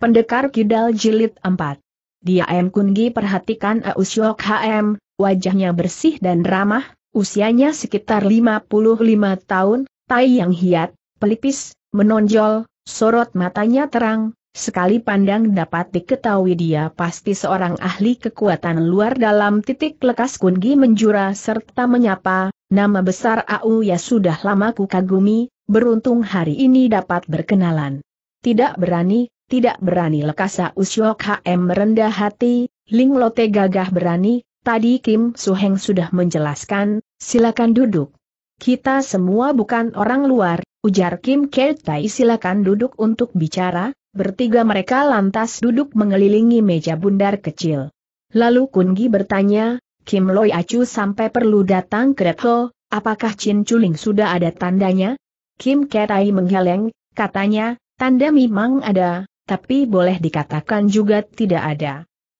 Pendekar Kidal Jilid 4 Dia M. Kungi perhatikan Aushok HM, wajahnya bersih dan ramah, usianya sekitar 55 tahun, tai yang hiat, pelipis, menonjol, sorot matanya terang, sekali pandang dapat diketahui dia pasti seorang ahli kekuatan luar dalam titik lekas Kungi menjura serta menyapa, nama besar Au ya sudah lama ku kagumi, beruntung hari ini dapat berkenalan. Tidak berani, tidak berani lekasa Usyok HM merendah hati, Ling Lote gagah berani, tadi Kim Suheng sudah menjelaskan, silakan duduk. Kita semua bukan orang luar, ujar Kim Kertai silakan duduk untuk bicara, bertiga mereka lantas duduk mengelilingi meja bundar kecil. Lalu Kungi bertanya, Kim Loi Acu sampai perlu datang ke Depo, apakah Chin Chuling sudah ada tandanya? Kim Kertai menggeleng, katanya, tanda memang ada, tapi boleh dikatakan juga tidak ada.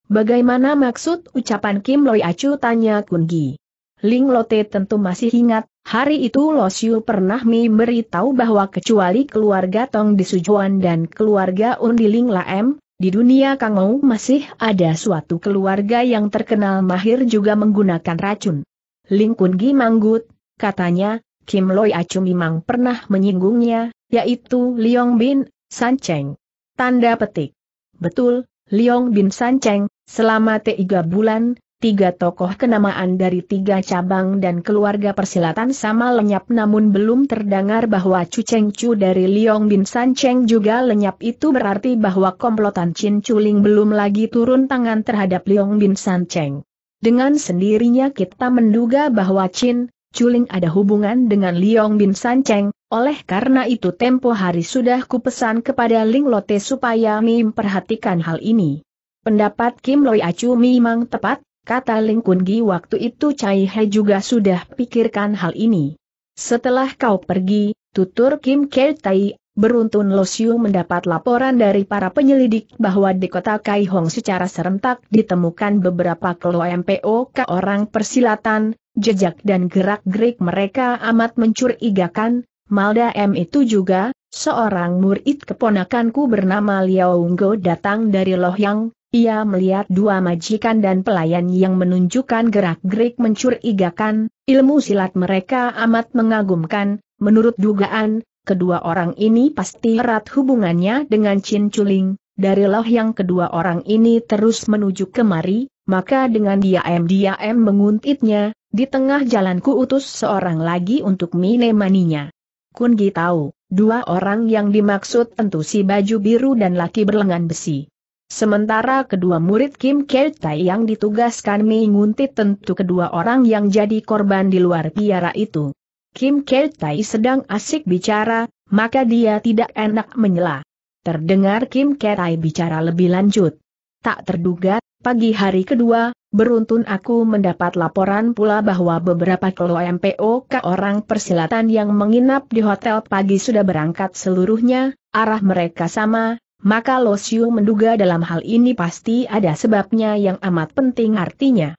Bagaimana maksud ucapan Kim Loi Acu tanya Kun Gi? Ling Lote tentu masih ingat, hari itu Lo Xiu pernah memberitahu bahwa kecuali keluarga Tong di Sujuan dan keluarga Undi Ling Laem, di dunia Kangou masih ada suatu keluarga yang terkenal mahir juga menggunakan racun. Ling Kun Gi manggut, katanya, Kim Loi Acu memang pernah menyinggungnya, yaitu Liong Bin, San Cheng. Tanda petik. Betul, Liong Bin Sanceng, selama tiga bulan, tiga tokoh kenamaan dari tiga cabang dan keluarga persilatan sama lenyap namun belum terdengar bahwa Chu Cheng Chu dari Liong Bin Sanceng juga lenyap itu berarti bahwa komplotan Chin Chuling belum lagi turun tangan terhadap Liong Bin Sanceng. Dengan sendirinya kita menduga bahwa Chin, Culing ada hubungan dengan Liong Bin San Cheng, oleh karena itu tempo hari sudah kupesan kepada Ling Lote supaya Mim perhatikan hal ini. Pendapat Kim Loi Acu memang tepat, kata Ling Kun Gi waktu itu Cai He juga sudah pikirkan hal ini. Setelah kau pergi, tutur Kim Kertai Beruntun Lo Xiu mendapat laporan dari para penyelidik bahwa di kota Kaihong secara serentak ditemukan beberapa kelo MPOK orang persilatan, jejak dan gerak-gerik mereka amat mencurigakan, Malda M itu juga, seorang murid keponakanku bernama Liao Unggo datang dari Lohyang, ia melihat dua majikan dan pelayan yang menunjukkan gerak-gerik mencurigakan, ilmu silat mereka amat mengagumkan, menurut dugaan, kedua orang ini pasti erat hubungannya dengan Chin Chuling, dari loh yang kedua orang ini terus menuju kemari, maka dengan dia diam-diam menguntitnya, di tengah jalanku utus seorang lagi untuk minemaninya. Kun Gi tahu, dua orang yang dimaksud tentu si baju biru dan laki berlengan besi. Sementara kedua murid Kim Kertai yang ditugaskan menguntit tentu kedua orang yang jadi korban di luar piara itu. Kim Tai sedang asik bicara, maka dia tidak enak menyela. Terdengar Kim Ketai bicara lebih lanjut. Tak terduga, pagi hari kedua, beruntun aku mendapat laporan pula bahwa beberapa kelo MPOK orang persilatan yang menginap di hotel pagi sudah berangkat seluruhnya, arah mereka sama, maka Losiu menduga dalam hal ini pasti ada sebabnya yang amat penting artinya.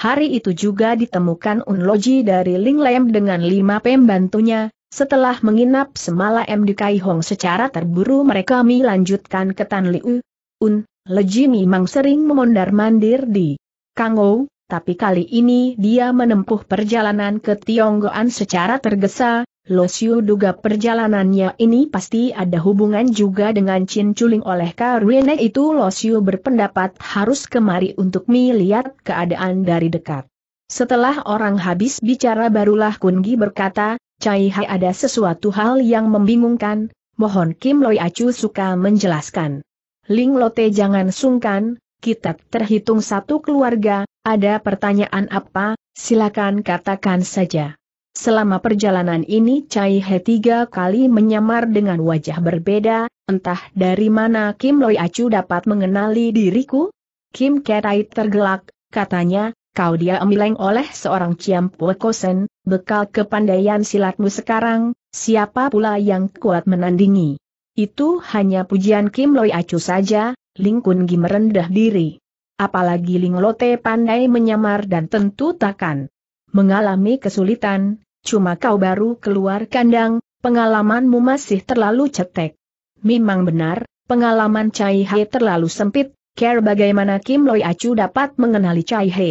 Hari itu juga ditemukan Unloji dari Lem dengan lima pembantunya, setelah menginap semalam di Hong secara terburu mereka melanjutkan ke Tan Liu. Un, Leji memang sering memondar-mandir di Kangou, tapi kali ini dia menempuh perjalanan ke Tionggoan secara tergesa, Losio duga perjalanannya ini pasti ada hubungan juga dengan Chin Chuling oleh karena itu Losio berpendapat harus kemari untuk melihat keadaan dari dekat. Setelah orang habis bicara barulah Gi berkata, Cai Hai ada sesuatu hal yang membingungkan, mohon Kim Loi Acu suka menjelaskan. Ling Lote jangan sungkan, kita terhitung satu keluarga, ada pertanyaan apa, silakan katakan saja. Selama perjalanan ini Cai He tiga kali menyamar dengan wajah berbeda, entah dari mana Kim Loi Acu dapat mengenali diriku? Kim Ketai tergelak, katanya, kau dia emileng oleh seorang Ciam Kosen, bekal kepandaian silatmu sekarang, siapa pula yang kuat menandingi? Itu hanya pujian Kim Loi Acu saja, Ling Kun Gi merendah diri. Apalagi Ling Lote pandai menyamar dan tentu takkan mengalami kesulitan, cuma kau baru keluar kandang, pengalamanmu masih terlalu cetek. Memang benar, pengalaman Chai He terlalu sempit, care bagaimana Kim Loi Acu dapat mengenali Chai He.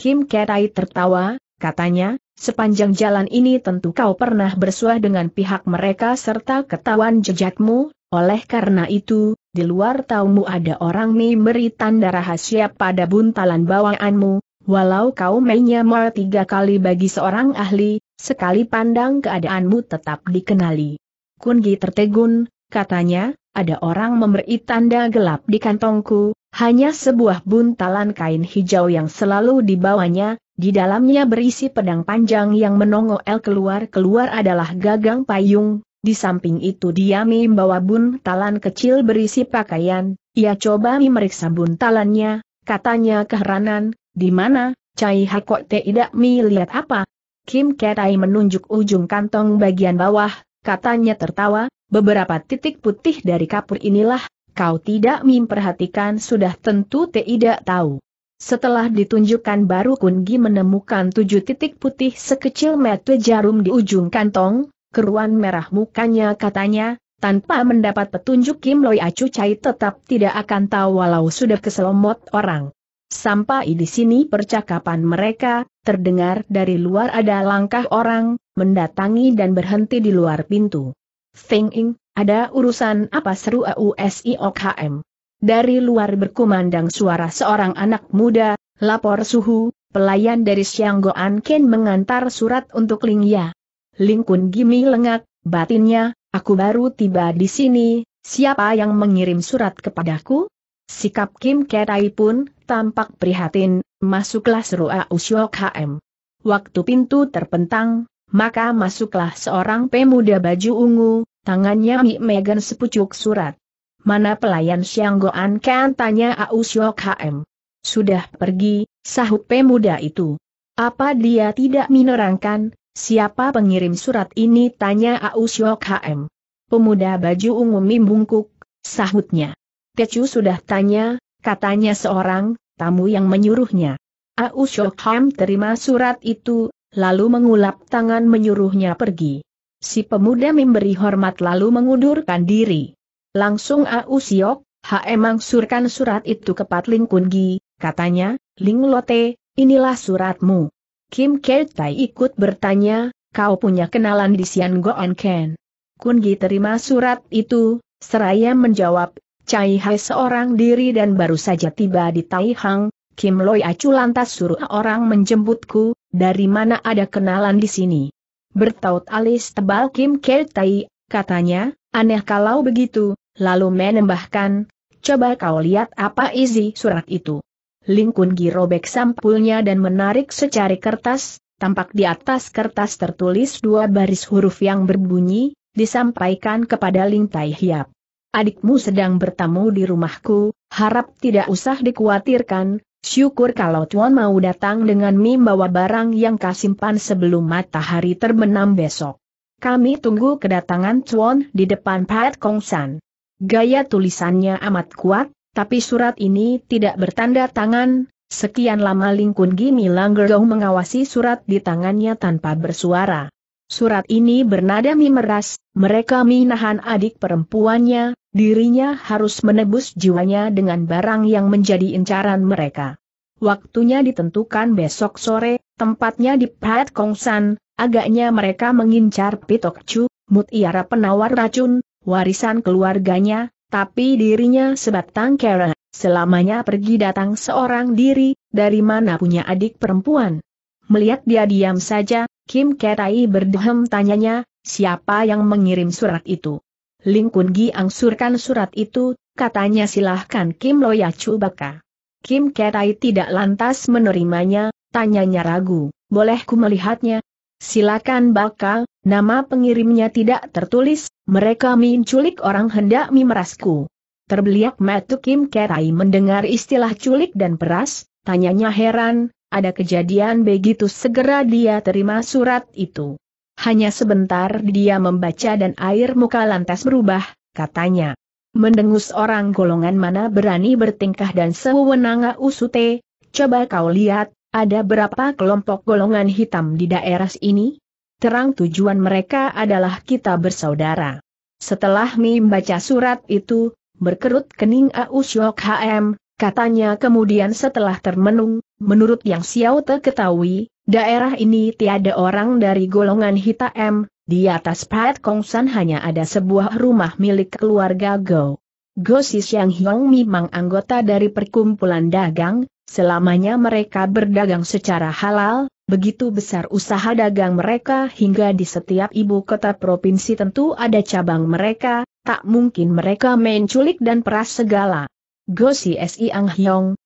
Kim Kerai tertawa, katanya, sepanjang jalan ini tentu kau pernah bersuah dengan pihak mereka serta ketahuan jejakmu, oleh karena itu, di luar taumu ada orang memberi tanda rahasia pada buntalan bawaanmu, walau kau mainnya mau tiga kali bagi seorang ahli, Sekali pandang keadaanmu tetap dikenali. Kungi tertegun, katanya, ada orang memberi tanda gelap di kantongku, hanya sebuah buntalan kain hijau yang selalu dibawanya, di dalamnya berisi pedang panjang yang menongol keluar-keluar adalah gagang payung, di samping itu dia membawa buntalan kecil berisi pakaian, ia coba memeriksa buntalannya, katanya keheranan, di mana, Cai Hakok tidak melihat apa, Kim Ketai menunjuk ujung kantong bagian bawah, katanya tertawa, beberapa titik putih dari kapur inilah, kau tidak memperhatikan sudah tentu tidak tahu. Setelah ditunjukkan baru Gi menemukan tujuh titik putih sekecil metu jarum di ujung kantong, keruan merah mukanya katanya, tanpa mendapat petunjuk Kim Loi Acu Cai tetap tidak akan tahu walau sudah keselomot orang. Sampai di sini percakapan mereka, terdengar dari luar ada langkah orang, mendatangi dan berhenti di luar pintu. Feng Ing, ada urusan apa seru AUSI OKM? Dari luar berkumandang suara seorang anak muda, lapor suhu, pelayan dari Goan Ken mengantar surat untuk Ling Ya. Ling Kun Gimi lengak, batinnya, aku baru tiba di sini, siapa yang mengirim surat kepadaku? Sikap Kim Kerai pun, tampak prihatin, masuklah seru Usyok HM. Waktu pintu terpentang, maka masuklah seorang pemuda baju ungu, tangannya Mi Megan sepucuk surat. Mana pelayan Sianggoan kan tanya Ausyok HM. Sudah pergi, sahut pemuda itu. Apa dia tidak menerangkan, siapa pengirim surat ini tanya Ausyok HM. Pemuda baju ungu membungkuk, sahutnya. Tecu sudah tanya, katanya seorang, tamu yang menyuruhnya. Au Shokham terima surat itu, lalu mengulap tangan menyuruhnya pergi. Si pemuda memberi hormat lalu mengundurkan diri. Langsung Au Siok, emang surkan surat itu ke Pat Ling Kun Gi, katanya, Ling Lote, inilah suratmu. Kim Kertai ikut bertanya, kau punya kenalan di Sian Goan Ken. Kun Gi terima surat itu, seraya menjawab, Cai Hai seorang diri dan baru saja tiba di Taihang, Kim Loi Acu lantas suruh orang menjemputku, dari mana ada kenalan di sini. Bertaut alis tebal Kim Kei Tai, katanya, aneh kalau begitu, lalu menembahkan, coba kau lihat apa isi surat itu. Ling Kun Gi robek sampulnya dan menarik secari kertas, tampak di atas kertas tertulis dua baris huruf yang berbunyi, disampaikan kepada Ling Tai Hiap adikmu sedang bertamu di rumahku, harap tidak usah dikhawatirkan, syukur kalau Tuan mau datang dengan mie bawa barang yang kasimpan sebelum matahari terbenam besok. Kami tunggu kedatangan Tuan di depan Pat Kongsan. Gaya tulisannya amat kuat, tapi surat ini tidak bertanda tangan, sekian lama Lingkun Gimi Langgerdoh mengawasi surat di tangannya tanpa bersuara. Surat ini bernada mimeras, mereka minahan adik perempuannya, Dirinya harus menebus jiwanya dengan barang yang menjadi incaran mereka. Waktunya ditentukan besok sore, tempatnya di Pat Kongsan, agaknya mereka mengincar Pitok Chu, mutiara penawar racun, warisan keluarganya, tapi dirinya sebatang kera, selamanya pergi datang seorang diri, dari mana punya adik perempuan. Melihat dia diam saja, Kim Ketai berdehem tanyanya, siapa yang mengirim surat itu? Ling Kun angsurkan surat itu, katanya silahkan Kim Loyacu Baka. Kim Ketai tidak lantas menerimanya, tanyanya ragu, boleh ku melihatnya? Silakan Baka, nama pengirimnya tidak tertulis, mereka menculik orang hendak memerasku. Terbeliak matu Kim Ketai mendengar istilah culik dan peras, tanyanya heran, ada kejadian begitu segera dia terima surat itu. Hanya sebentar dia membaca dan air muka lantas berubah, katanya. Mendengus orang golongan mana berani bertingkah dan sewenanga usute, coba kau lihat, ada berapa kelompok golongan hitam di daerah ini? Terang tujuan mereka adalah kita bersaudara. Setelah membaca surat itu, berkerut kening Ausyok HM, katanya kemudian setelah termenung, menurut yang Xiao Te ketahui, Daerah ini tiada orang dari golongan hitam, di atas Pat Kongsan hanya ada sebuah rumah milik keluarga Go. Go Si Xiang memang anggota dari perkumpulan dagang, selamanya mereka berdagang secara halal, begitu besar usaha dagang mereka hingga di setiap ibu kota provinsi tentu ada cabang mereka, tak mungkin mereka menculik dan peras segala. Go Si Siang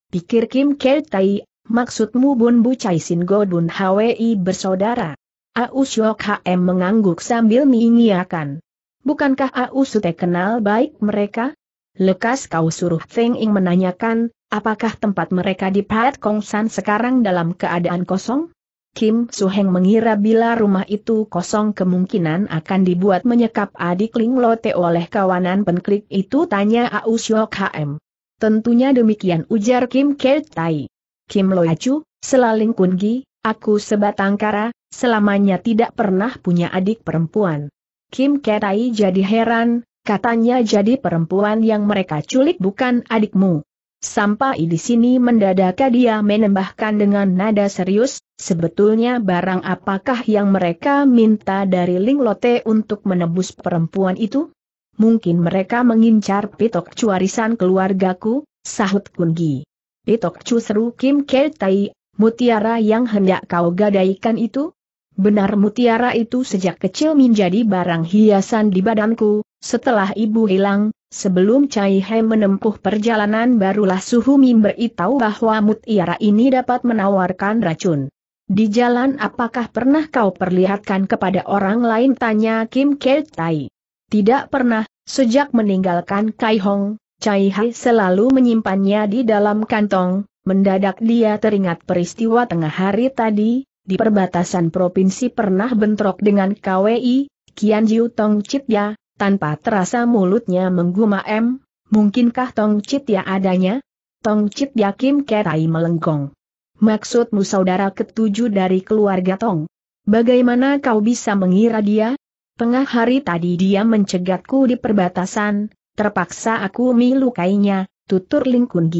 pikir Kim Kertai, Maksudmu Bun Bu Chai Sin Go Bun Hwi bersaudara? Au Yok HM mengangguk sambil mengiyakan. Bukankah Au Sute kenal baik mereka? Lekas kau suruh Feng Ing menanyakan, apakah tempat mereka di Pat Kong San sekarang dalam keadaan kosong? Kim Su Heng mengira bila rumah itu kosong kemungkinan akan dibuat menyekap adik Ling Lote oleh kawanan penklik itu tanya Au Yok HM. Tentunya demikian ujar Kim Keltai. Kim Loacu, selaling kungi, aku sebatang kara, selamanya tidak pernah punya adik perempuan. Kim Ketai jadi heran, katanya jadi perempuan yang mereka culik bukan adikmu. Sampai di sini mendadak dia menambahkan dengan nada serius, sebetulnya barang apakah yang mereka minta dari Ling Lote untuk menebus perempuan itu? Mungkin mereka mengincar pitok cuarisan keluargaku, sahut Kungi. Itok Chu seru Kim Tai, mutiara yang hendak kau gadaikan itu? Benar mutiara itu sejak kecil menjadi barang hiasan di badanku, setelah ibu hilang, sebelum Chai He menempuh perjalanan barulah Suhu Min beritahu bahwa mutiara ini dapat menawarkan racun. Di jalan apakah pernah kau perlihatkan kepada orang lain tanya Kim Tai? Tidak pernah, sejak meninggalkan Kai Hong, Cai Hai selalu menyimpannya di dalam kantong, mendadak dia teringat peristiwa tengah hari tadi, di perbatasan provinsi pernah bentrok dengan KWI, Kian Jiu Tong Ya, tanpa terasa mulutnya mengguma M, mungkinkah Tong Ya adanya? Tong Ya Kim Ketai melenggong. Maksudmu saudara ketujuh dari keluarga Tong? Bagaimana kau bisa mengira dia? Tengah hari tadi dia mencegatku di perbatasan, Terpaksa aku milukainya, tutur Ling Kun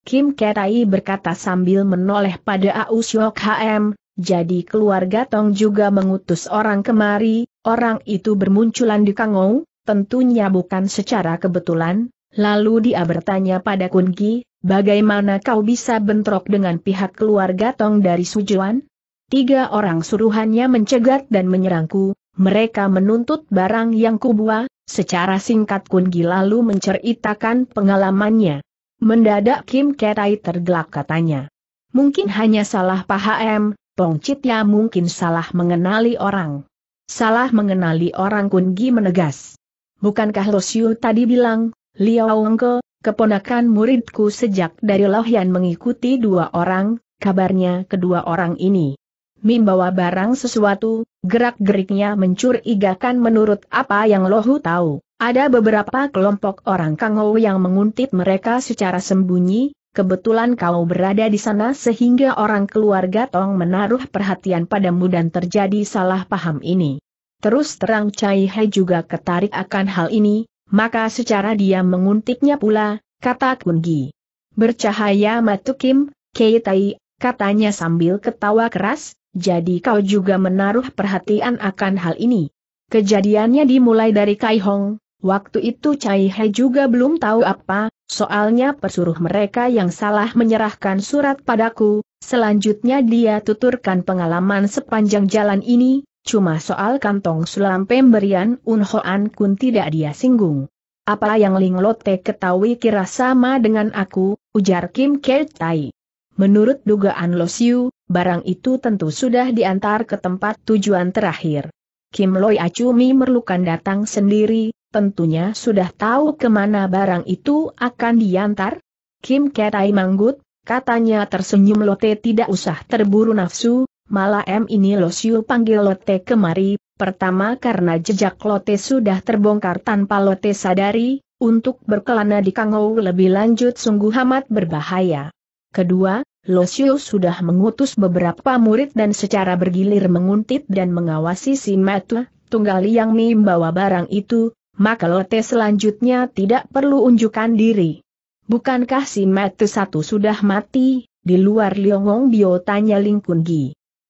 Kim Ketai berkata sambil menoleh pada Aus Yok HM, jadi keluarga Tong juga mengutus orang kemari, orang itu bermunculan di Kangou, tentunya bukan secara kebetulan, lalu dia bertanya pada Kun bagaimana kau bisa bentrok dengan pihak keluarga Tong dari Sujuan? Tiga orang suruhannya mencegat dan menyerangku, mereka menuntut barang yang kubuat, Secara singkat Gi lalu menceritakan pengalamannya. Mendadak Kim Ketai tergelak katanya. Mungkin hanya salah paham, Pongcit ya mungkin salah mengenali orang. Salah mengenali orang Kun Gi menegas. Bukankah Losiu tadi bilang, Liao Wengke, keponakan muridku sejak dari Lohian mengikuti dua orang, kabarnya kedua orang ini Mim bawa barang sesuatu, gerak-geriknya mencurigakan menurut apa yang Lohu tahu. Ada beberapa kelompok orang Kangou yang menguntit mereka secara sembunyi, kebetulan kau berada di sana sehingga orang keluarga Tong menaruh perhatian padamu dan terjadi salah paham ini. Terus terang Chai Hai juga ketarik akan hal ini, maka secara dia menguntitnya pula, kata Kun Kungi. Bercahaya Matukim, Kei Tai, katanya sambil ketawa keras, jadi kau juga menaruh perhatian akan hal ini. Kejadiannya dimulai dari Kai Hong, waktu itu Cai He juga belum tahu apa, soalnya pesuruh mereka yang salah menyerahkan surat padaku, selanjutnya dia tuturkan pengalaman sepanjang jalan ini, cuma soal kantong sulam pemberian Hoan Kun tidak dia singgung. Apa yang Ling Lote ketahui kira sama dengan aku, ujar Kim Kertai. Menurut dugaan Losiu, barang itu tentu sudah diantar ke tempat tujuan terakhir. Kim Loi Acumi merlukan datang sendiri, tentunya sudah tahu kemana barang itu akan diantar. Kim Ketai Manggut, katanya tersenyum Lote tidak usah terburu nafsu, malah M ini Losiu panggil Lote kemari, pertama karena jejak Lote sudah terbongkar tanpa Lote sadari, untuk berkelana di Kangou lebih lanjut sungguh amat berbahaya. Kedua, Losio sudah mengutus beberapa murid dan secara bergilir menguntit dan mengawasi si Matu, tunggal yang membawa barang itu, maka Lote selanjutnya tidak perlu unjukkan diri. Bukankah si Matu satu sudah mati, di luar Liongong Bio tanya Ling Kun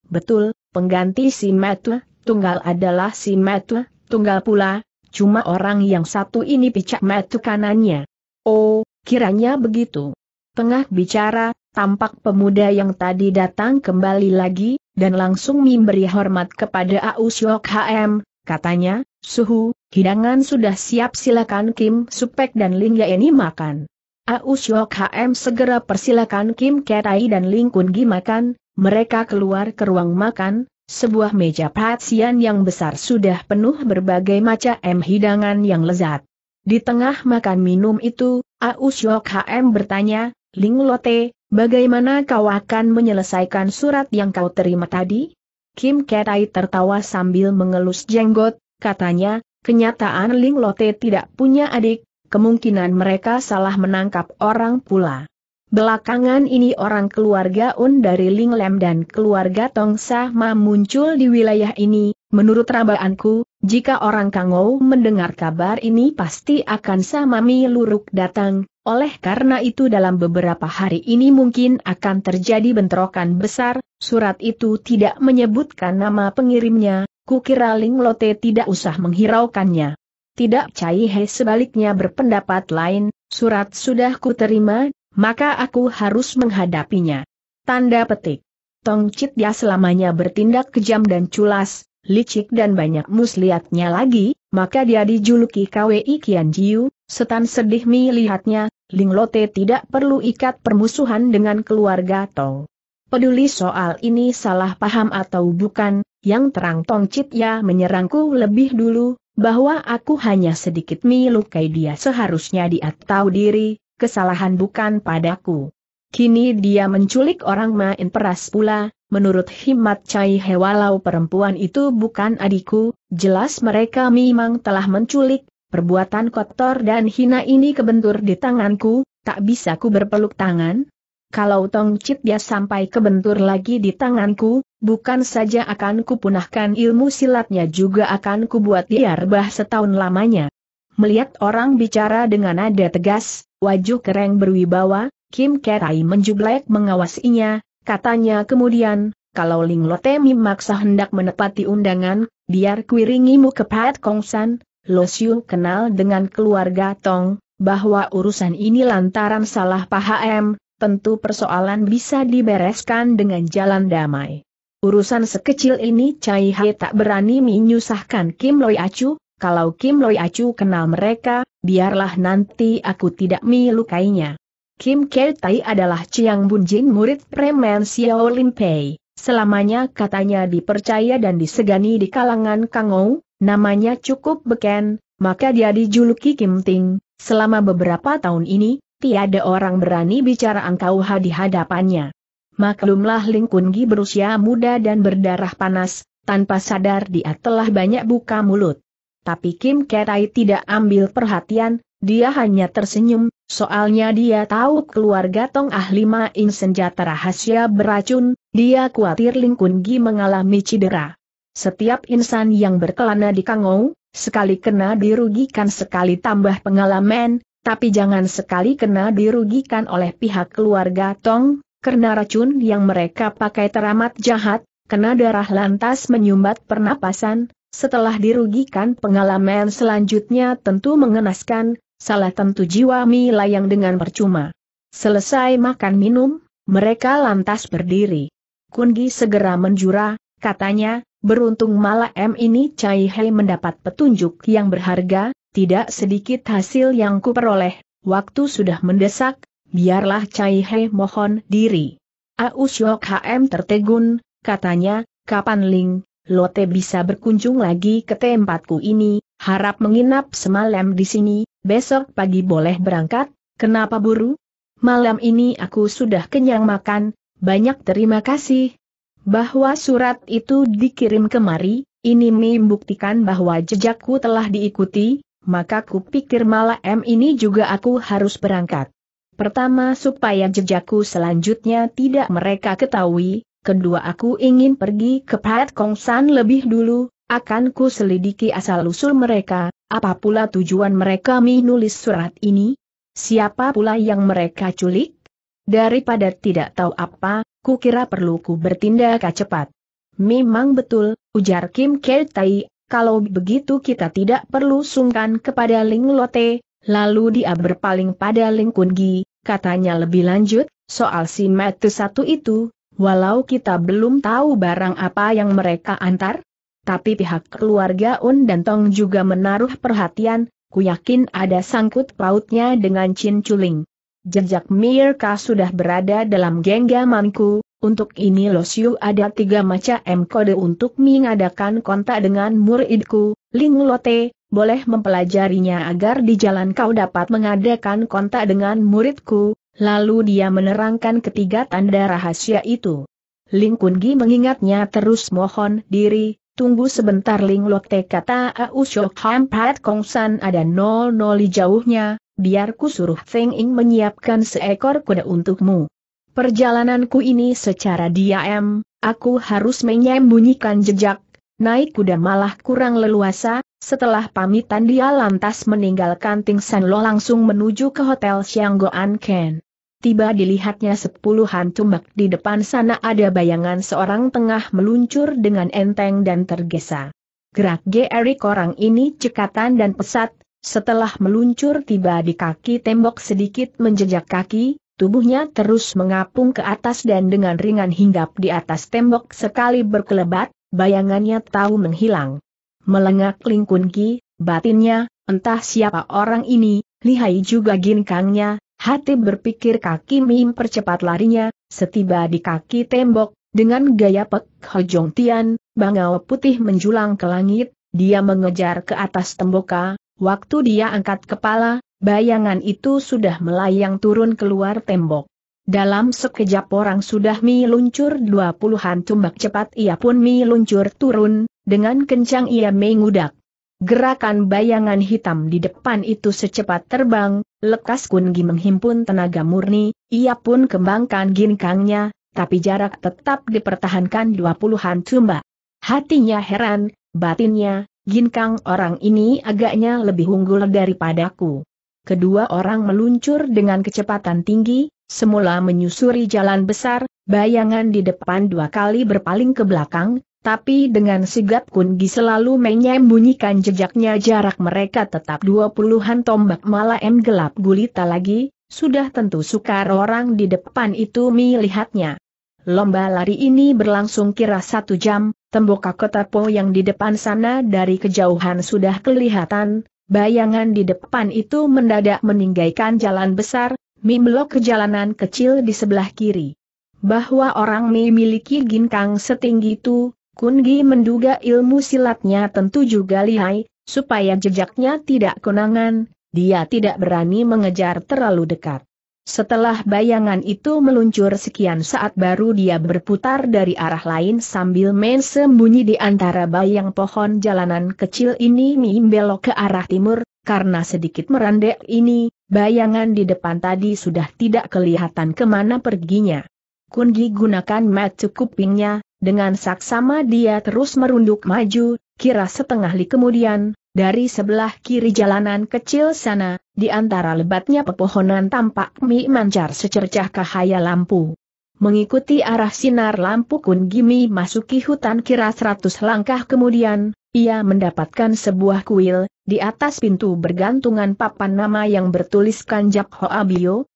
Betul, pengganti si Matu, tunggal adalah si Matu, tunggal pula, cuma orang yang satu ini picak Matu kanannya. Oh, kiranya begitu. Tengah bicara, Tampak pemuda yang tadi datang kembali lagi, dan langsung memberi hormat kepada Aus Yok HM, katanya, Suhu, hidangan sudah siap silakan Kim Supek dan Ling ini makan. Aus Yok HM segera persilakan Kim Kerai dan Ling Kun Gi makan, mereka keluar ke ruang makan, sebuah meja patsian yang besar sudah penuh berbagai macam hidangan yang lezat. Di tengah makan minum itu, Aus Yok HM bertanya, Ling Lotte, bagaimana kau akan menyelesaikan surat yang kau terima tadi? Kim Ketai tertawa sambil mengelus jenggot, katanya, kenyataan Ling Lotte tidak punya adik, kemungkinan mereka salah menangkap orang pula. Belakangan ini orang keluarga Un dari Ling Lem dan keluarga Tong Sahma muncul di wilayah ini, menurut rabaanku, jika orang Kangou mendengar kabar ini pasti akan sama Mi Luruk datang, oleh karena itu dalam beberapa hari ini mungkin akan terjadi bentrokan besar, surat itu tidak menyebutkan nama pengirimnya, kukira Ling Lote tidak usah menghiraukannya. Tidak Cai He sebaliknya berpendapat lain, surat sudah kuterima, maka aku harus menghadapinya. Tanda petik. Tong Chit dia selamanya bertindak kejam dan culas, licik dan banyak muslihatnya lagi, maka dia dijuluki KWI Kian Jiu, setan sedih melihatnya, Ling Lote tidak perlu ikat permusuhan dengan keluarga Tong. Peduli soal ini salah paham atau bukan, yang terang Tong Chit ya menyerangku lebih dulu, bahwa aku hanya sedikit melukai dia seharusnya dia tahu diri, kesalahan bukan padaku. Kini dia menculik orang main peras pula, menurut Himat cai He walau perempuan itu bukan adikku, jelas mereka memang telah menculik, perbuatan kotor dan hina ini kebentur di tanganku, tak bisa ku berpeluk tangan? Kalau Tong Chit dia sampai kebentur lagi di tanganku, bukan saja akan kupunahkan ilmu silatnya juga akan kubuat dia rebah setahun lamanya. Melihat orang bicara dengan nada tegas, wajah kereng berwibawa, Kim Kerai menjublek mengawasinya, katanya kemudian, kalau Ling Lotemi maksa hendak menepati undangan, biar kuiringimu ke Pat Kongsan, Lo Siu kenal dengan keluarga Tong, bahwa urusan ini lantaran salah paham, tentu persoalan bisa dibereskan dengan jalan damai. Urusan sekecil ini Cai Hai tak berani menyusahkan Kim Loi Acu, kalau Kim Loi Acu kenal mereka, biarlah nanti aku tidak melukainya. Kim Kei Tai adalah Chiang Bunjin murid Premen Xiao Lim Pei. Selamanya katanya dipercaya dan disegani di kalangan Ou, namanya cukup beken, maka dia dijuluki Kim Ting. Selama beberapa tahun ini, tiada orang berani bicara angkau di hadapannya. Maklumlah Ling Kun Gi berusia muda dan berdarah panas, tanpa sadar dia telah banyak buka mulut. Tapi Kim Kerai tidak ambil perhatian, dia hanya tersenyum, soalnya dia tahu keluarga Tong ahli In senjata rahasia beracun, dia khawatir Ling Kun Gi mengalami cedera. Setiap insan yang berkelana di Kangou, sekali kena dirugikan sekali tambah pengalaman, tapi jangan sekali kena dirugikan oleh pihak keluarga Tong, karena racun yang mereka pakai teramat jahat, kena darah lantas menyumbat pernapasan, setelah dirugikan pengalaman selanjutnya tentu mengenaskan, salah tentu jiwa Mi Layang dengan percuma. Selesai makan minum, mereka lantas berdiri. Kungi segera menjura, katanya, beruntung malah M ini Cai Hei mendapat petunjuk yang berharga, tidak sedikit hasil yang kuperoleh, waktu sudah mendesak, biarlah Cai Hei mohon diri. Aushok HM tertegun, katanya, kapan Ling, Lote bisa berkunjung lagi ke tempatku ini, harap menginap semalam di sini, besok pagi boleh berangkat, kenapa buru? Malam ini aku sudah kenyang makan, banyak terima kasih. Bahwa surat itu dikirim kemari, ini membuktikan bahwa jejakku telah diikuti, maka kupikir malam ini juga aku harus berangkat. Pertama supaya jejakku selanjutnya tidak mereka ketahui, kedua aku ingin pergi ke Pat Kongsan lebih dulu, akan ku selidiki asal-usul mereka, apa pula tujuan mereka menulis surat ini? Siapa pula yang mereka culik? Daripada tidak tahu apa, ku kira perlu ku bertindak cepat. Memang betul, ujar Kim Kei Tai, kalau begitu kita tidak perlu sungkan kepada Ling Lote, lalu dia berpaling pada Ling Kun Gi, katanya lebih lanjut, soal si metu satu itu, Walau kita belum tahu barang apa yang mereka antar, tapi pihak keluarga Un dan Tong juga menaruh perhatian, ku yakin ada sangkut pautnya dengan Chin Chuling. Jejak Mirka sudah berada dalam genggamanku, untuk ini Losiu ada tiga macam kode untuk mengadakan kontak dengan muridku, Ling Lote, boleh mempelajarinya agar di jalan kau dapat mengadakan kontak dengan muridku, Lalu dia menerangkan ketiga tanda rahasia itu. Ling Kun mengingatnya terus mohon diri, tunggu sebentar Ling Lotte kata Au Shok Ham Pat Kong San ada nol noli jauhnya, biarku suruh Feng Ing menyiapkan seekor kuda untukmu. Perjalananku ini secara diam, aku harus menyembunyikan jejak, naik kuda malah kurang leluasa, setelah pamitan dia lantas meninggalkan Ting San Lo langsung menuju ke Hotel Sianggoan Ken. Tiba dilihatnya sepuluhan tumbak di depan sana ada bayangan seorang tengah meluncur dengan enteng dan tergesa. Gerak Gerik orang ini cekatan dan pesat, setelah meluncur tiba di kaki tembok sedikit menjejak kaki, tubuhnya terus mengapung ke atas dan dengan ringan hinggap di atas tembok sekali berkelebat, bayangannya tahu menghilang. Melengak lingkungi, batinnya, entah siapa orang ini, lihai juga ginkangnya, Hati berpikir kaki Mim percepat larinya, setiba di kaki tembok, dengan gaya Pek Hojong Tian, bangau putih menjulang ke langit, dia mengejar ke atas temboka, waktu dia angkat kepala, bayangan itu sudah melayang turun keluar tembok. Dalam sekejap orang sudah mi luncur dua puluhan tumbak cepat ia pun mi luncur turun, dengan kencang ia mengudak. Gerakan bayangan hitam di depan itu secepat terbang, lekas Kungi menghimpun tenaga murni, ia pun kembangkan ginkangnya, tapi jarak tetap dipertahankan dua puluhan cumba. Hatinya heran, batinnya, ginkang orang ini agaknya lebih unggul daripadaku. Kedua orang meluncur dengan kecepatan tinggi, semula menyusuri jalan besar, bayangan di depan dua kali berpaling ke belakang, tapi dengan sigap Kungi selalu menyembunyikan jejaknya jarak mereka tetap dua puluhan tombak malah gelap gulita lagi, sudah tentu sukar orang di depan itu melihatnya. Lomba lari ini berlangsung kira satu jam, temboka Po yang di depan sana dari kejauhan sudah kelihatan, bayangan di depan itu mendadak meninggalkan jalan besar, memblok ke jalanan kecil di sebelah kiri bahwa orang memiliki ginkang setinggi itu, Kun Gi menduga ilmu silatnya tentu juga lihai, supaya jejaknya tidak kenangan. dia tidak berani mengejar terlalu dekat. Setelah bayangan itu meluncur sekian saat baru dia berputar dari arah lain sambil main sembunyi di antara bayang pohon jalanan kecil ini membelok ke arah timur, karena sedikit merandek ini, bayangan di depan tadi sudah tidak kelihatan kemana perginya. Kun Gi gunakan mata kupingnya, dengan saksama dia terus merunduk maju, kira setengah li kemudian, dari sebelah kiri jalanan kecil sana, di antara lebatnya pepohonan tampak mi mancar secercah cahaya lampu. Mengikuti arah sinar lampu Kun Gimi masuki hutan kira seratus langkah kemudian, ia mendapatkan sebuah kuil, di atas pintu bergantungan papan nama yang bertuliskan Jap Hoa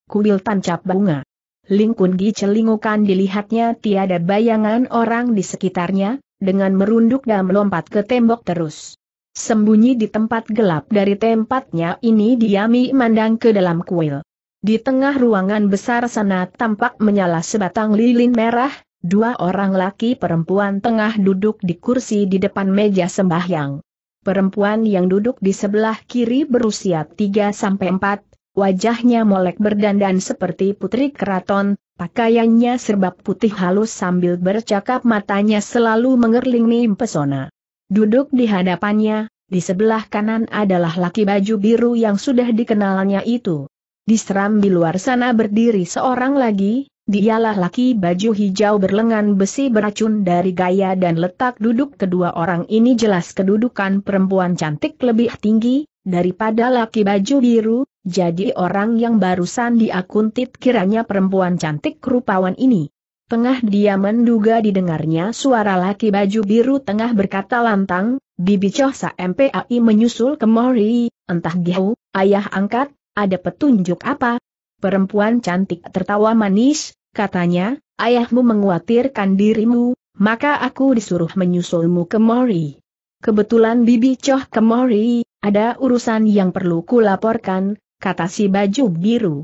kuil tancap bunga. Ling Kun Gi celingukan dilihatnya tiada bayangan orang di sekitarnya, dengan merunduk dan melompat ke tembok terus. Sembunyi di tempat gelap dari tempatnya ini diami mandang ke dalam kuil. Di tengah ruangan besar sana tampak menyala sebatang lilin merah, dua orang laki perempuan tengah duduk di kursi di depan meja sembahyang. Perempuan yang duduk di sebelah kiri berusia 3-4 Wajahnya molek berdandan seperti putri keraton, pakaiannya serba putih halus sambil bercakap matanya selalu mengerlingi pesona. Duduk di hadapannya, di sebelah kanan adalah laki baju biru yang sudah dikenalnya itu. Di seram di luar sana berdiri seorang lagi, dialah laki baju hijau berlengan besi beracun dari gaya dan letak duduk kedua orang ini jelas kedudukan perempuan cantik lebih tinggi, Daripada laki baju biru, jadi orang yang barusan diakuntit kiranya perempuan cantik rupawan ini. Tengah dia menduga didengarnya suara laki baju biru tengah berkata lantang, Bibi Chosa MPAI menyusul ke Mori, entah Gihau, ayah angkat, ada petunjuk apa? Perempuan cantik tertawa manis, katanya, ayahmu menguatirkan dirimu, maka aku disuruh menyusulmu ke Mori. Kebetulan Bibi Choh ke Mori, ada urusan yang perlu kulaporkan, kata si baju biru.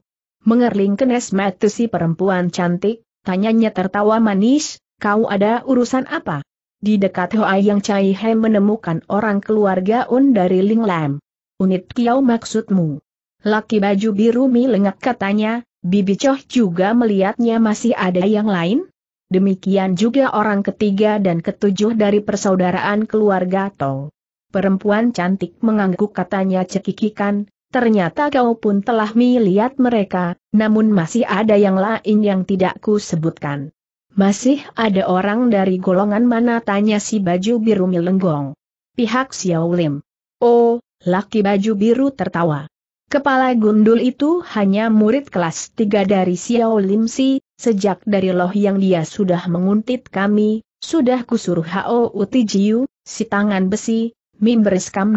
Mengerling kenes mata si perempuan cantik, tanyanya tertawa manis, kau ada urusan apa? Di dekat Hoa Yang Chai He menemukan orang keluarga Un dari Ling Lam. Unit Kiau maksudmu? Laki baju biru mi lengak katanya, Bibi Choh juga melihatnya masih ada yang lain? Demikian juga orang ketiga dan ketujuh dari persaudaraan keluarga Tong. Perempuan cantik mengangguk katanya cekikikan, ternyata kau pun telah melihat mereka, namun masih ada yang lain yang tidak ku sebutkan. Masih ada orang dari golongan mana tanya si baju biru milenggong. Pihak Xiao Lim. Oh, laki baju biru tertawa. Kepala gundul itu hanya murid kelas tiga dari Xiao Lim Si, sejak dari loh yang dia sudah menguntit kami, sudah kusuruh Hao Uti Yu, si tangan besi, Mim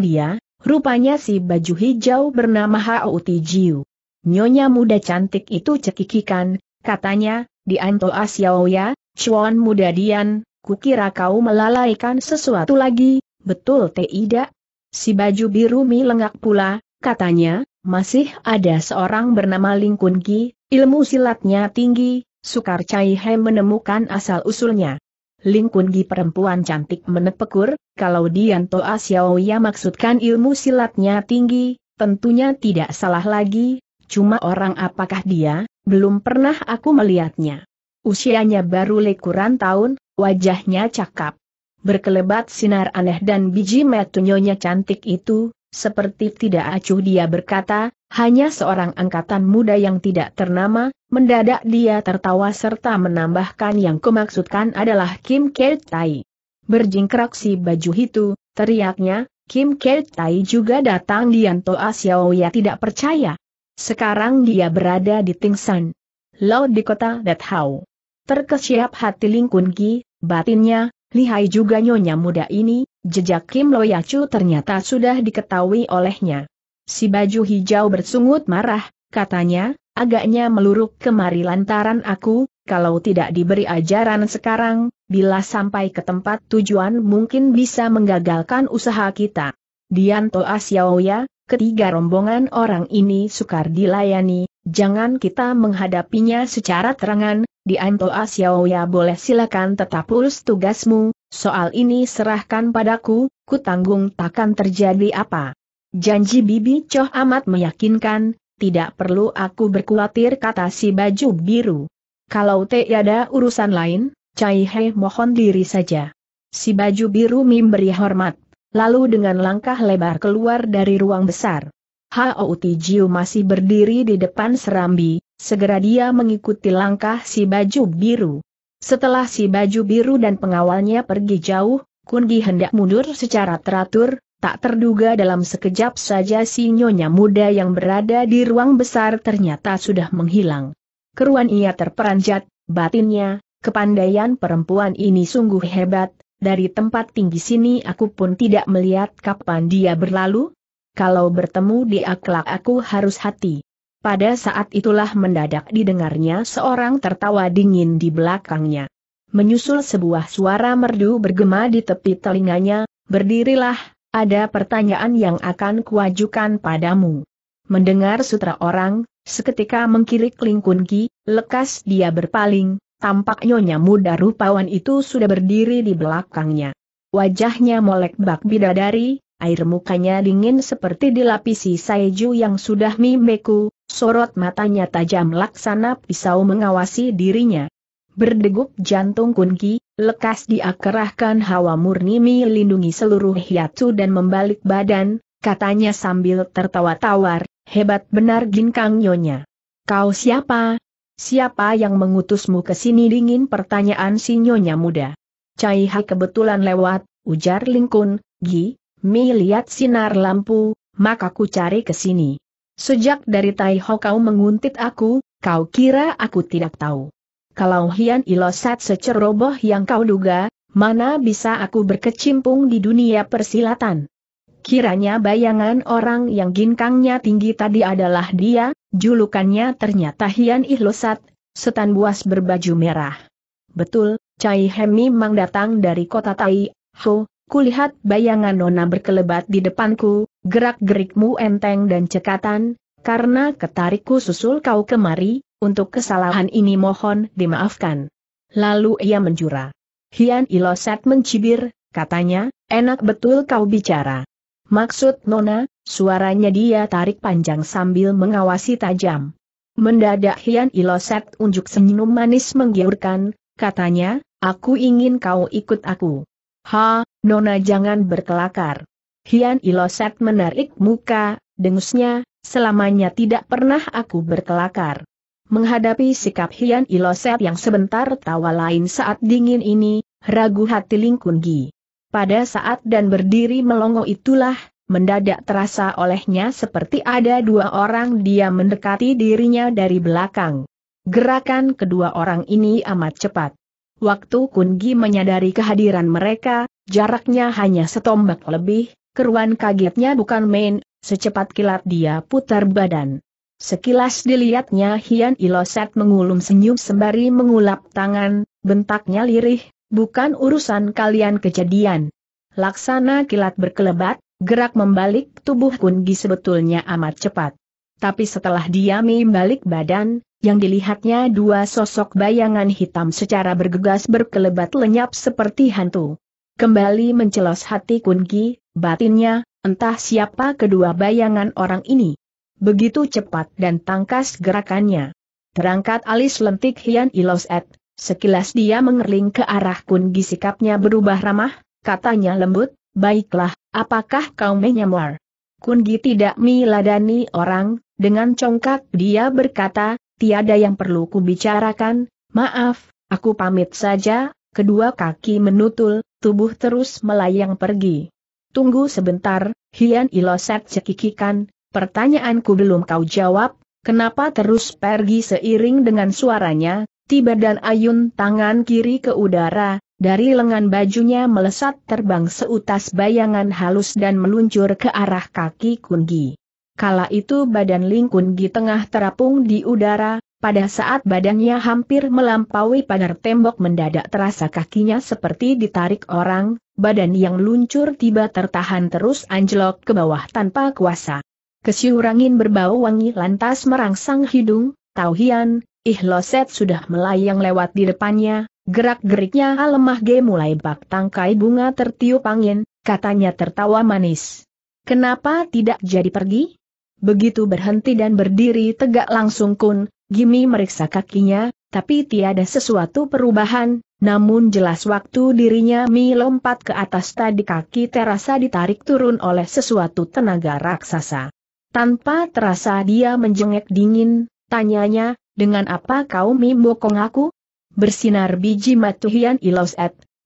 dia, rupanya si baju hijau bernama Hauti Jiu. Nyonya muda cantik itu cekikikan, katanya, di Anto Asiaoya, Chuan muda Dian, kukira kau melalaikan sesuatu lagi, betul tidak? Si baju biru mi lengak pula, katanya, masih ada seorang bernama Ling Kun Ki, ilmu silatnya tinggi, sukar Cai menemukan asal-usulnya. Ling perempuan cantik menepekur, kalau Dianto Asiaoya maksudkan ilmu silatnya tinggi, tentunya tidak salah lagi, cuma orang apakah dia, belum pernah aku melihatnya. Usianya baru lekuran tahun, wajahnya cakap. Berkelebat sinar aneh dan biji metunyonya cantik itu, seperti tidak acuh dia berkata, hanya seorang angkatan muda yang tidak ternama, mendadak dia tertawa serta menambahkan yang kumaksudkan adalah Kim Keltai. Tai. Berjingkrak si baju itu, teriaknya, Kim Keltai Tai juga datang Dianto Asiaoya tidak percaya. Sekarang dia berada di Tingsan. Laut di kota How. Terkesiap hati Ling Ki, batinnya, lihai juga nyonya muda ini, jejak Kim Loyacu ternyata sudah diketahui olehnya. Si baju hijau bersungut marah, katanya, agaknya meluruk kemari lantaran aku, kalau tidak diberi ajaran sekarang, bila sampai ke tempat tujuan mungkin bisa menggagalkan usaha kita. Dianto Asyaoya, ketiga rombongan orang ini sukar dilayani, jangan kita menghadapinya secara terangan, Dianto Asyaoya boleh silakan tetap urus tugasmu, soal ini serahkan padaku, kutanggung takkan terjadi apa. Janji Bibi Choh amat meyakinkan, tidak perlu aku berkhawatir kata si baju biru. Kalau ada urusan lain, Cai He mohon diri saja. Si baju biru memberi hormat, lalu dengan langkah lebar keluar dari ruang besar. Hao Jiu masih berdiri di depan serambi, segera dia mengikuti langkah si baju biru. Setelah si baju biru dan pengawalnya pergi jauh, Kundi hendak mundur secara teratur, Tak terduga dalam sekejap saja si nyonya muda yang berada di ruang besar ternyata sudah menghilang. Keruan ia terperanjat, batinnya, kepandaian perempuan ini sungguh hebat, dari tempat tinggi sini aku pun tidak melihat kapan dia berlalu. Kalau bertemu di akhlak aku harus hati. Pada saat itulah mendadak didengarnya seorang tertawa dingin di belakangnya. Menyusul sebuah suara merdu bergema di tepi telinganya, berdirilah ada pertanyaan yang akan kuajukan padamu. Mendengar sutra orang, seketika mengkilik Lingkun Ki, lekas dia berpaling, tampak nyonya muda rupawan itu sudah berdiri di belakangnya. Wajahnya molek bak bidadari, air mukanya dingin seperti dilapisi saiju yang sudah mimeku, sorot matanya tajam laksana pisau mengawasi dirinya. Berdegup jantung Kunki, Lekas dia hawa murni melindungi seluruh hiatu dan membalik badan, katanya sambil tertawa tawar, hebat benar ginkang nyonya. Kau siapa? Siapa yang mengutusmu ke sini dingin pertanyaan si nyonya muda. Cai Ha kebetulan lewat, ujar Lingkun, Gi, Mi lihat sinar lampu, maka ku cari ke sini. Sejak dari Tai Ho kau menguntit aku, kau kira aku tidak tahu kalau Hian Ilosat seceroboh yang kau duga, mana bisa aku berkecimpung di dunia persilatan. Kiranya bayangan orang yang ginkangnya tinggi tadi adalah dia, julukannya ternyata Hian Ilosat, setan buas berbaju merah. Betul, Cai Hemi memang datang dari kota Tai, Ho, kulihat bayangan nona berkelebat di depanku, gerak-gerikmu enteng dan cekatan, karena ketarikku susul kau kemari, untuk kesalahan ini mohon dimaafkan. Lalu ia menjura. Hian Iloset mencibir, katanya, enak betul kau bicara. Maksud Nona, suaranya dia tarik panjang sambil mengawasi tajam. Mendadak Hian Iloset unjuk senyum manis menggiurkan, katanya, aku ingin kau ikut aku. Ha, Nona jangan berkelakar. Hian Iloset menarik muka, dengusnya, selamanya tidak pernah aku berkelakar. Menghadapi sikap Hian Iloset yang sebentar tawa lain saat dingin ini, ragu hati Ling Pada saat dan berdiri melongo itulah, mendadak terasa olehnya seperti ada dua orang dia mendekati dirinya dari belakang. Gerakan kedua orang ini amat cepat. Waktu Kun menyadari kehadiran mereka, jaraknya hanya setombak lebih, keruan kagetnya bukan main, secepat kilat dia putar badan. Sekilas dilihatnya Hian Iloset mengulum senyum sembari mengulap tangan, bentaknya lirih, bukan urusan kalian kejadian. Laksana kilat berkelebat, gerak membalik tubuh Kungi sebetulnya amat cepat. Tapi setelah dia membalik badan, yang dilihatnya dua sosok bayangan hitam secara bergegas berkelebat lenyap seperti hantu. Kembali mencelos hati Kungi, batinnya, entah siapa kedua bayangan orang ini begitu cepat dan tangkas gerakannya. Terangkat alis lentik Hian Iloset, sekilas dia mengerling ke arah Kungi sikapnya berubah ramah, katanya lembut, baiklah, apakah kau menyamar? Kungi tidak miladani orang, dengan congkak dia berkata, tiada yang perlu kubicarakan, maaf, aku pamit saja, kedua kaki menutul, tubuh terus melayang pergi. Tunggu sebentar, Hian Iloset cekikikan, Pertanyaanku belum kau jawab, kenapa terus pergi seiring dengan suaranya, tiba dan ayun tangan kiri ke udara, dari lengan bajunya melesat terbang seutas bayangan halus dan meluncur ke arah kaki Kungi. Kala itu badan Ling Kungi tengah terapung di udara, pada saat badannya hampir melampaui pagar tembok mendadak terasa kakinya seperti ditarik orang, badan yang luncur tiba tertahan terus anjlok ke bawah tanpa kuasa. Kesiur berbau wangi lantas merangsang hidung, Tauhian, Ihloset sudah melayang lewat di depannya, gerak-geriknya lemah gemulai mulai bak tangkai bunga tertiup angin, katanya tertawa manis. Kenapa tidak jadi pergi? Begitu berhenti dan berdiri tegak langsung kun, Gimi meriksa kakinya, tapi tiada sesuatu perubahan, namun jelas waktu dirinya Mi lompat ke atas tadi kaki terasa ditarik turun oleh sesuatu tenaga raksasa. Tanpa terasa dia menjengek dingin, tanyanya, dengan apa kau mimbokong aku? Bersinar biji matuhian ilos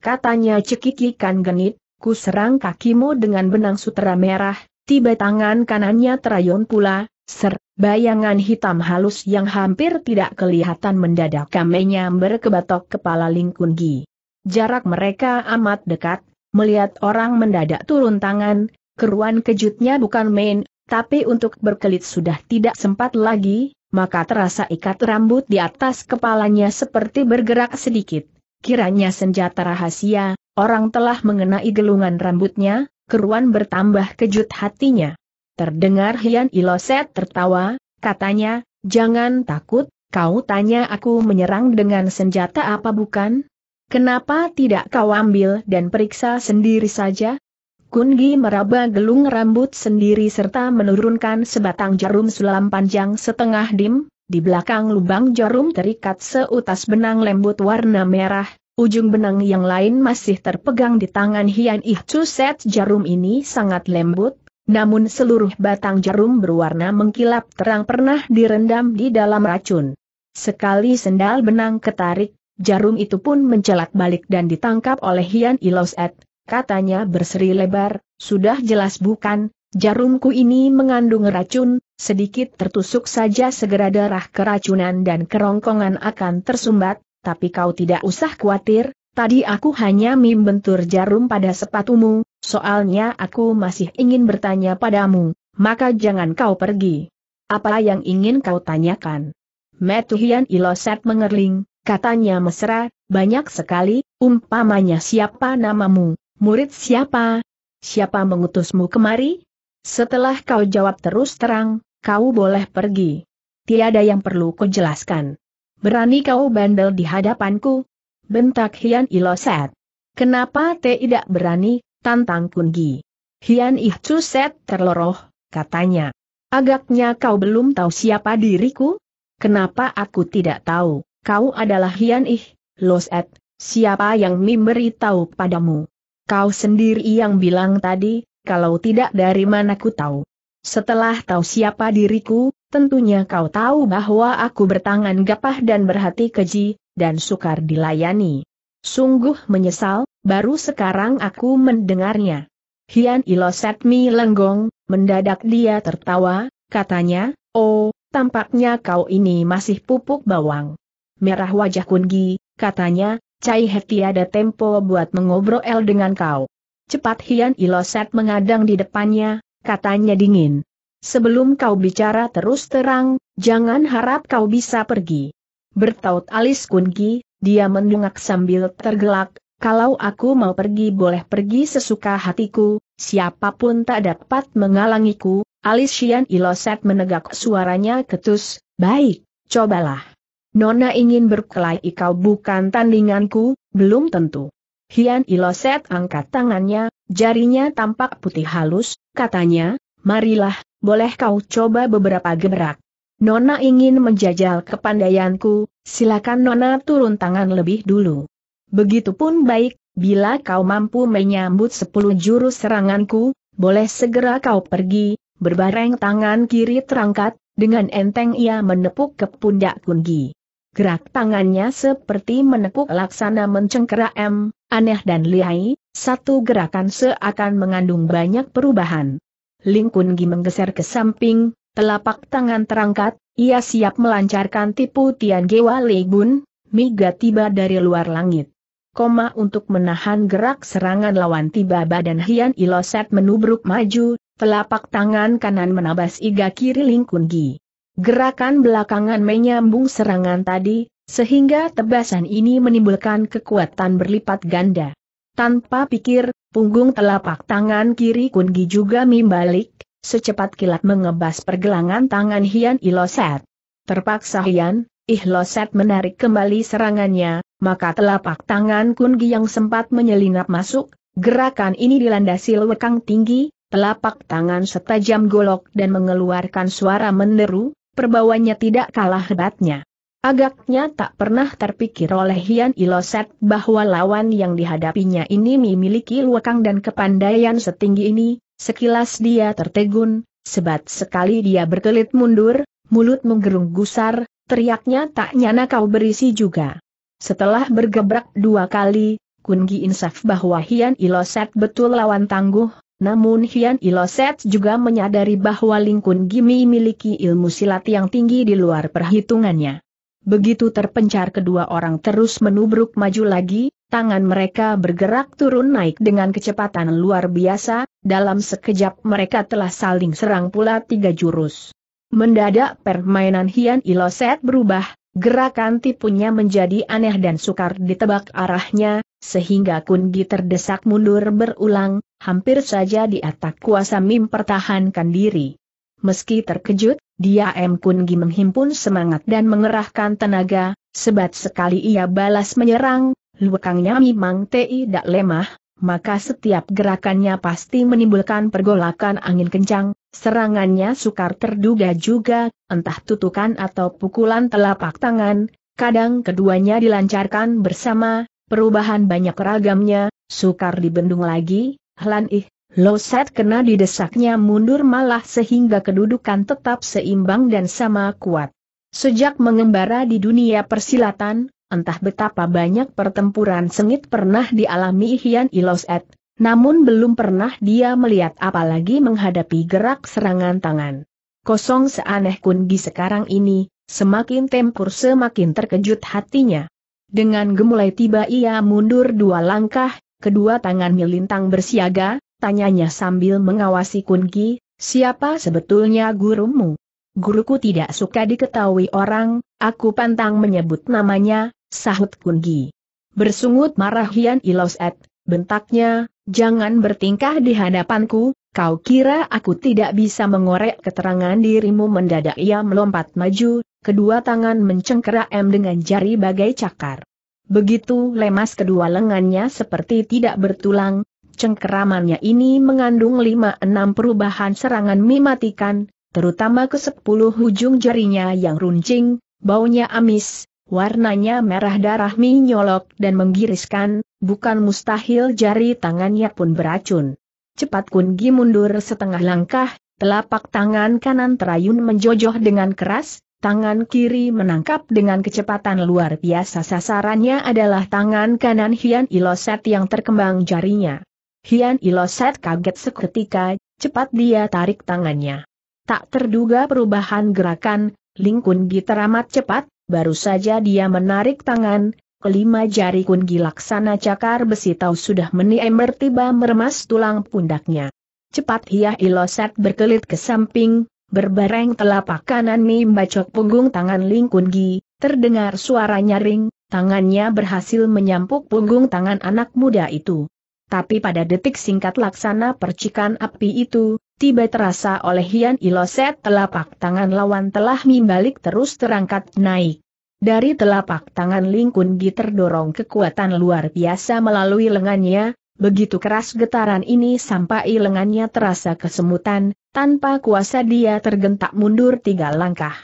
katanya cekikikan genit, ku serang kakimu dengan benang sutera merah, tiba tangan kanannya terayun pula, ser, bayangan hitam halus yang hampir tidak kelihatan mendadak kamenya berkebatok kepala lingkungi. Jarak mereka amat dekat, melihat orang mendadak turun tangan, keruan kejutnya bukan main, tapi untuk berkelit sudah tidak sempat lagi, maka terasa ikat rambut di atas kepalanya seperti bergerak sedikit. Kiranya senjata rahasia, orang telah mengenai gelungan rambutnya, keruan bertambah kejut hatinya. Terdengar Hian Iloset tertawa, katanya, jangan takut, kau tanya aku menyerang dengan senjata apa bukan? Kenapa tidak kau ambil dan periksa sendiri saja? Kungi meraba gelung rambut sendiri serta menurunkan sebatang jarum sulam panjang setengah dim, di belakang lubang jarum terikat seutas benang lembut warna merah, ujung benang yang lain masih terpegang di tangan Hian Ih Set jarum ini sangat lembut, namun seluruh batang jarum berwarna mengkilap terang pernah direndam di dalam racun. Sekali sendal benang ketarik, jarum itu pun mencelak balik dan ditangkap oleh Hian Iloset, katanya berseri lebar, sudah jelas bukan, jarumku ini mengandung racun, sedikit tertusuk saja segera darah keracunan dan kerongkongan akan tersumbat, tapi kau tidak usah khawatir, tadi aku hanya membentur jarum pada sepatumu, soalnya aku masih ingin bertanya padamu, maka jangan kau pergi. Apa yang ingin kau tanyakan? Metuhian Iloset mengerling, katanya mesra, banyak sekali, umpamanya siapa namamu, Murid siapa? Siapa mengutusmu kemari? Setelah kau jawab terus terang, kau boleh pergi. Tiada yang perlu kau jelaskan. Berani kau bandel di hadapanku? Bentak Hian Iloset. Kenapa tidak berani, tantang Kungi? Hian Ih Set terloroh, katanya. Agaknya kau belum tahu siapa diriku? Kenapa aku tidak tahu, kau adalah Hian Ih, Loset, siapa yang memberitahu padamu? Kau sendiri yang bilang tadi, kalau tidak dari mana ku tahu. Setelah tahu siapa diriku, tentunya kau tahu bahwa aku bertangan gapah dan berhati keji, dan sukar dilayani. Sungguh menyesal, baru sekarang aku mendengarnya. Hian mi lenggong, mendadak dia tertawa, katanya, oh, tampaknya kau ini masih pupuk bawang. Merah wajah Kungi, katanya, Cai He tiada tempo buat mengobrol dengan kau. Cepat Hian Iloset mengadang di depannya, katanya dingin. Sebelum kau bicara terus terang, jangan harap kau bisa pergi. Bertaut alis kunki, dia mendungak sambil tergelak, kalau aku mau pergi boleh pergi sesuka hatiku, siapapun tak dapat mengalangiku, alis Hian Iloset menegak suaranya ketus, baik, cobalah. Nona ingin berkelahi kau bukan tandinganku, belum tentu. Hian Iloset angkat tangannya, jarinya tampak putih halus, katanya, marilah, boleh kau coba beberapa gerak. Nona ingin menjajal kepandaianku, silakan Nona turun tangan lebih dulu. Begitupun baik, bila kau mampu menyambut sepuluh jurus seranganku, boleh segera kau pergi, berbareng tangan kiri terangkat, dengan enteng ia menepuk ke pundak Kungi. Gerak tangannya seperti menekuk laksana mencengkera M, aneh dan lihai, satu gerakan seakan mengandung banyak perubahan. Ling Kun Gi menggeser ke samping, telapak tangan terangkat, ia siap melancarkan tipu Tian Gewa Lei Bun, Miga tiba dari luar langit. Koma untuk menahan gerak serangan lawan tiba badan Hian Iloset menubruk maju, telapak tangan kanan menabas iga kiri Ling Kun Gi. Gerakan belakangan menyambung serangan tadi, sehingga tebasan ini menimbulkan kekuatan berlipat ganda. Tanpa pikir, punggung telapak tangan kiri Kungi juga membalik, secepat kilat mengebas pergelangan tangan Hian Iloset. Terpaksa Hian, iloset menarik kembali serangannya, maka telapak tangan Kungi yang sempat menyelinap masuk, gerakan ini dilandasi lekang tinggi, telapak tangan setajam golok dan mengeluarkan suara meneru perbawanya tidak kalah hebatnya. Agaknya tak pernah terpikir oleh Hian Iloset bahwa lawan yang dihadapinya ini memiliki luakang dan kepandaian setinggi ini, sekilas dia tertegun, sebat sekali dia berkelit mundur, mulut menggerung gusar, teriaknya tak nyana kau berisi juga. Setelah bergebrak dua kali, Kun Gi insaf bahwa Hian Iloset betul lawan tangguh, namun Hian Iloset juga menyadari bahwa Lingkun Gimi miliki ilmu silat yang tinggi di luar perhitungannya. Begitu terpencar kedua orang terus menubruk maju lagi, tangan mereka bergerak turun naik dengan kecepatan luar biasa, dalam sekejap mereka telah saling serang pula tiga jurus. Mendadak permainan Hian Iloset berubah, gerakan tipunya menjadi aneh dan sukar ditebak arahnya, sehingga Kungi terdesak mundur berulang, hampir saja di atak kuasa Mim pertahankan diri. Meski terkejut, dia M. Kungi menghimpun semangat dan mengerahkan tenaga, sebat sekali ia balas menyerang, lukangnya memang tidak lemah, maka setiap gerakannya pasti menimbulkan pergolakan angin kencang, serangannya sukar terduga juga, entah tutukan atau pukulan telapak tangan, kadang keduanya dilancarkan bersama, perubahan banyak ragamnya, sukar dibendung lagi, Hlan Ih, Loset kena didesaknya mundur malah sehingga kedudukan tetap seimbang dan sama kuat. Sejak mengembara di dunia persilatan, entah betapa banyak pertempuran sengit pernah dialami Hian Iloset, namun belum pernah dia melihat apalagi menghadapi gerak serangan tangan. Kosong seaneh Kungi sekarang ini, semakin tempur semakin terkejut hatinya. Dengan gemulai tiba ia mundur dua langkah, kedua tangan milintang bersiaga, tanyanya sambil mengawasi Kunki, siapa sebetulnya gurumu? Guruku tidak suka diketahui orang, aku pantang menyebut namanya, sahut Kunki. Bersungut marah Hian Iloset, bentaknya, jangan bertingkah di hadapanku, kau kira aku tidak bisa mengorek keterangan dirimu mendadak ia melompat maju, kedua tangan mencengkerak dengan jari bagai cakar. Begitu lemas kedua lengannya seperti tidak bertulang, cengkeramannya ini mengandung lima enam perubahan serangan mematikan, terutama ke sepuluh ujung jarinya yang runcing, baunya amis, warnanya merah darah minyolok dan menggiriskan, bukan mustahil jari tangannya pun beracun. Cepat Kun mundur setengah langkah, telapak tangan kanan terayun menjojoh dengan keras, tangan kiri menangkap dengan kecepatan luar biasa sasarannya adalah tangan kanan Hian Iloset yang terkembang jarinya. Hian Iloset kaget seketika, cepat dia tarik tangannya. Tak terduga perubahan gerakan, Lingkun Kunggi teramat cepat, baru saja dia menarik tangan, kelima jari Kunggi laksana cakar besi tahu sudah meniemer bertiba meremas tulang pundaknya. Cepat Hian Iloset berkelit ke samping, Berbareng telapak kanan Mi membacok punggung tangan Ling Kun Gi, terdengar suara nyaring, tangannya berhasil menyampuk punggung tangan anak muda itu. Tapi pada detik singkat laksana percikan api itu, tiba terasa oleh Hian Iloset telapak tangan lawan telah membalik terus terangkat naik. Dari telapak tangan Ling Kun Gi terdorong kekuatan luar biasa melalui lengannya, Begitu keras getaran ini sampai lengannya terasa kesemutan, tanpa kuasa dia tergentak mundur tiga langkah.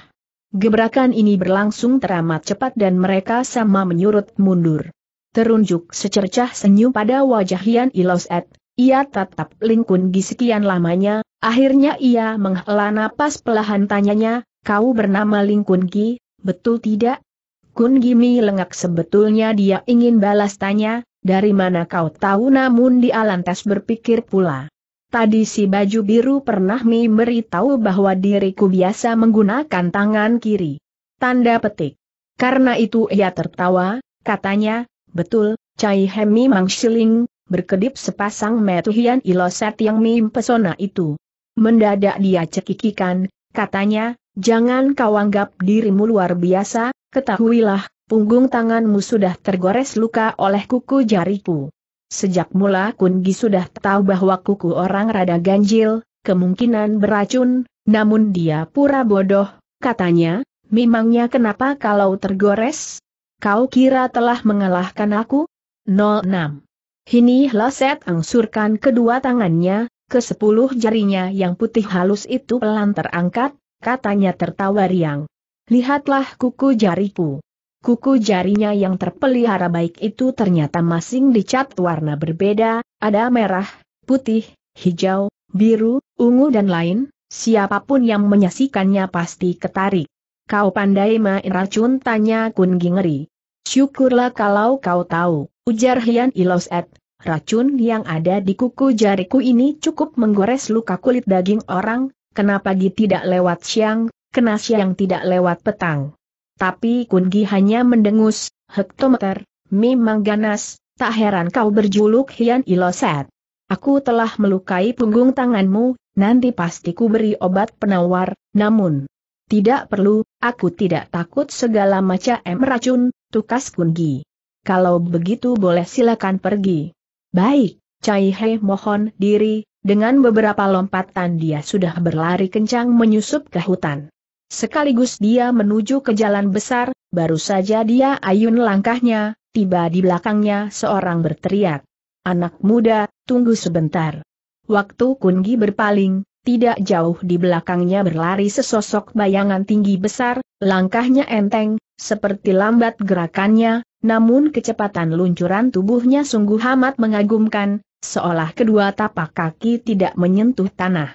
Gebrakan ini berlangsung teramat cepat dan mereka sama menyurut mundur. Terunjuk secercah senyum pada wajah Yan Iloset, ia tetap lingkun di lamanya, akhirnya ia menghela napas pelahan tanyanya, kau bernama Lingkun Gi, betul tidak? Kun Gimi lengak sebetulnya dia ingin balas tanya, dari mana kau tahu namun di lantas berpikir pula. Tadi si baju biru pernah memberitahu bahwa diriku biasa menggunakan tangan kiri. Tanda petik. Karena itu ia tertawa, katanya, betul, Cai Hemi siling, berkedip sepasang metuhian iloset yang mempesona itu. Mendadak dia cekikikan, katanya, jangan kau anggap dirimu luar biasa, ketahuilah punggung tanganmu sudah tergores luka oleh kuku jariku. Sejak mula Kungi sudah tahu bahwa kuku orang rada ganjil, kemungkinan beracun, namun dia pura bodoh, katanya, memangnya kenapa kalau tergores? Kau kira telah mengalahkan aku? 06. Hini Laset angsurkan kedua tangannya, ke sepuluh jarinya yang putih halus itu pelan terangkat, katanya tertawa riang. Lihatlah kuku jariku. Kuku jarinya yang terpelihara baik itu ternyata masing dicat warna berbeda, ada merah, putih, hijau, biru, ungu dan lain, siapapun yang menyaksikannya pasti ketarik. Kau pandai main racun tanya Kun Gingeri. Syukurlah kalau kau tahu, ujar Hian Iloset, racun yang ada di kuku jariku ini cukup menggores luka kulit daging orang, kenapa di tidak lewat siang, kena siang tidak lewat petang. Tapi Kungi hanya mendengus, hektometer, memang ganas, tak heran kau berjuluk Hian Iloset. Aku telah melukai punggung tanganmu, nanti pasti ku beri obat penawar, namun... Tidak perlu, aku tidak takut segala macam racun, tukas Kungi. Kalau begitu boleh silakan pergi. Baik, Cai He mohon diri, dengan beberapa lompatan dia sudah berlari kencang menyusup ke hutan. Sekaligus dia menuju ke jalan besar, baru saja dia ayun langkahnya, tiba di belakangnya seorang berteriak. Anak muda, tunggu sebentar. Waktu Kungi berpaling, tidak jauh di belakangnya berlari sesosok bayangan tinggi besar, langkahnya enteng, seperti lambat gerakannya, namun kecepatan luncuran tubuhnya sungguh amat mengagumkan, seolah kedua tapak kaki tidak menyentuh tanah.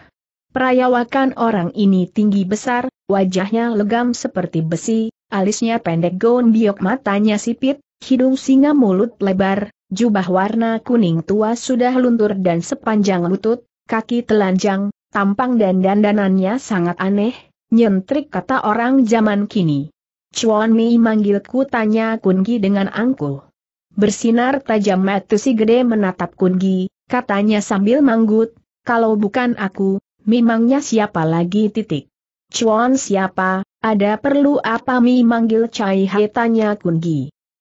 Perayawakan orang ini tinggi besar, Wajahnya legam seperti besi, alisnya pendek gondiok matanya sipit, hidung singa mulut lebar, jubah warna kuning tua sudah luntur dan sepanjang lutut, kaki telanjang, tampang dan dandanannya sangat aneh, nyentrik kata orang zaman kini. Chuan Mi manggilku tanya Kungi dengan angkuh. Bersinar tajam mata si gede menatap Kungi, katanya sambil manggut, kalau bukan aku, memangnya siapa lagi titik. Cuan siapa, ada perlu apa mi manggil Cai Hai tanya Kun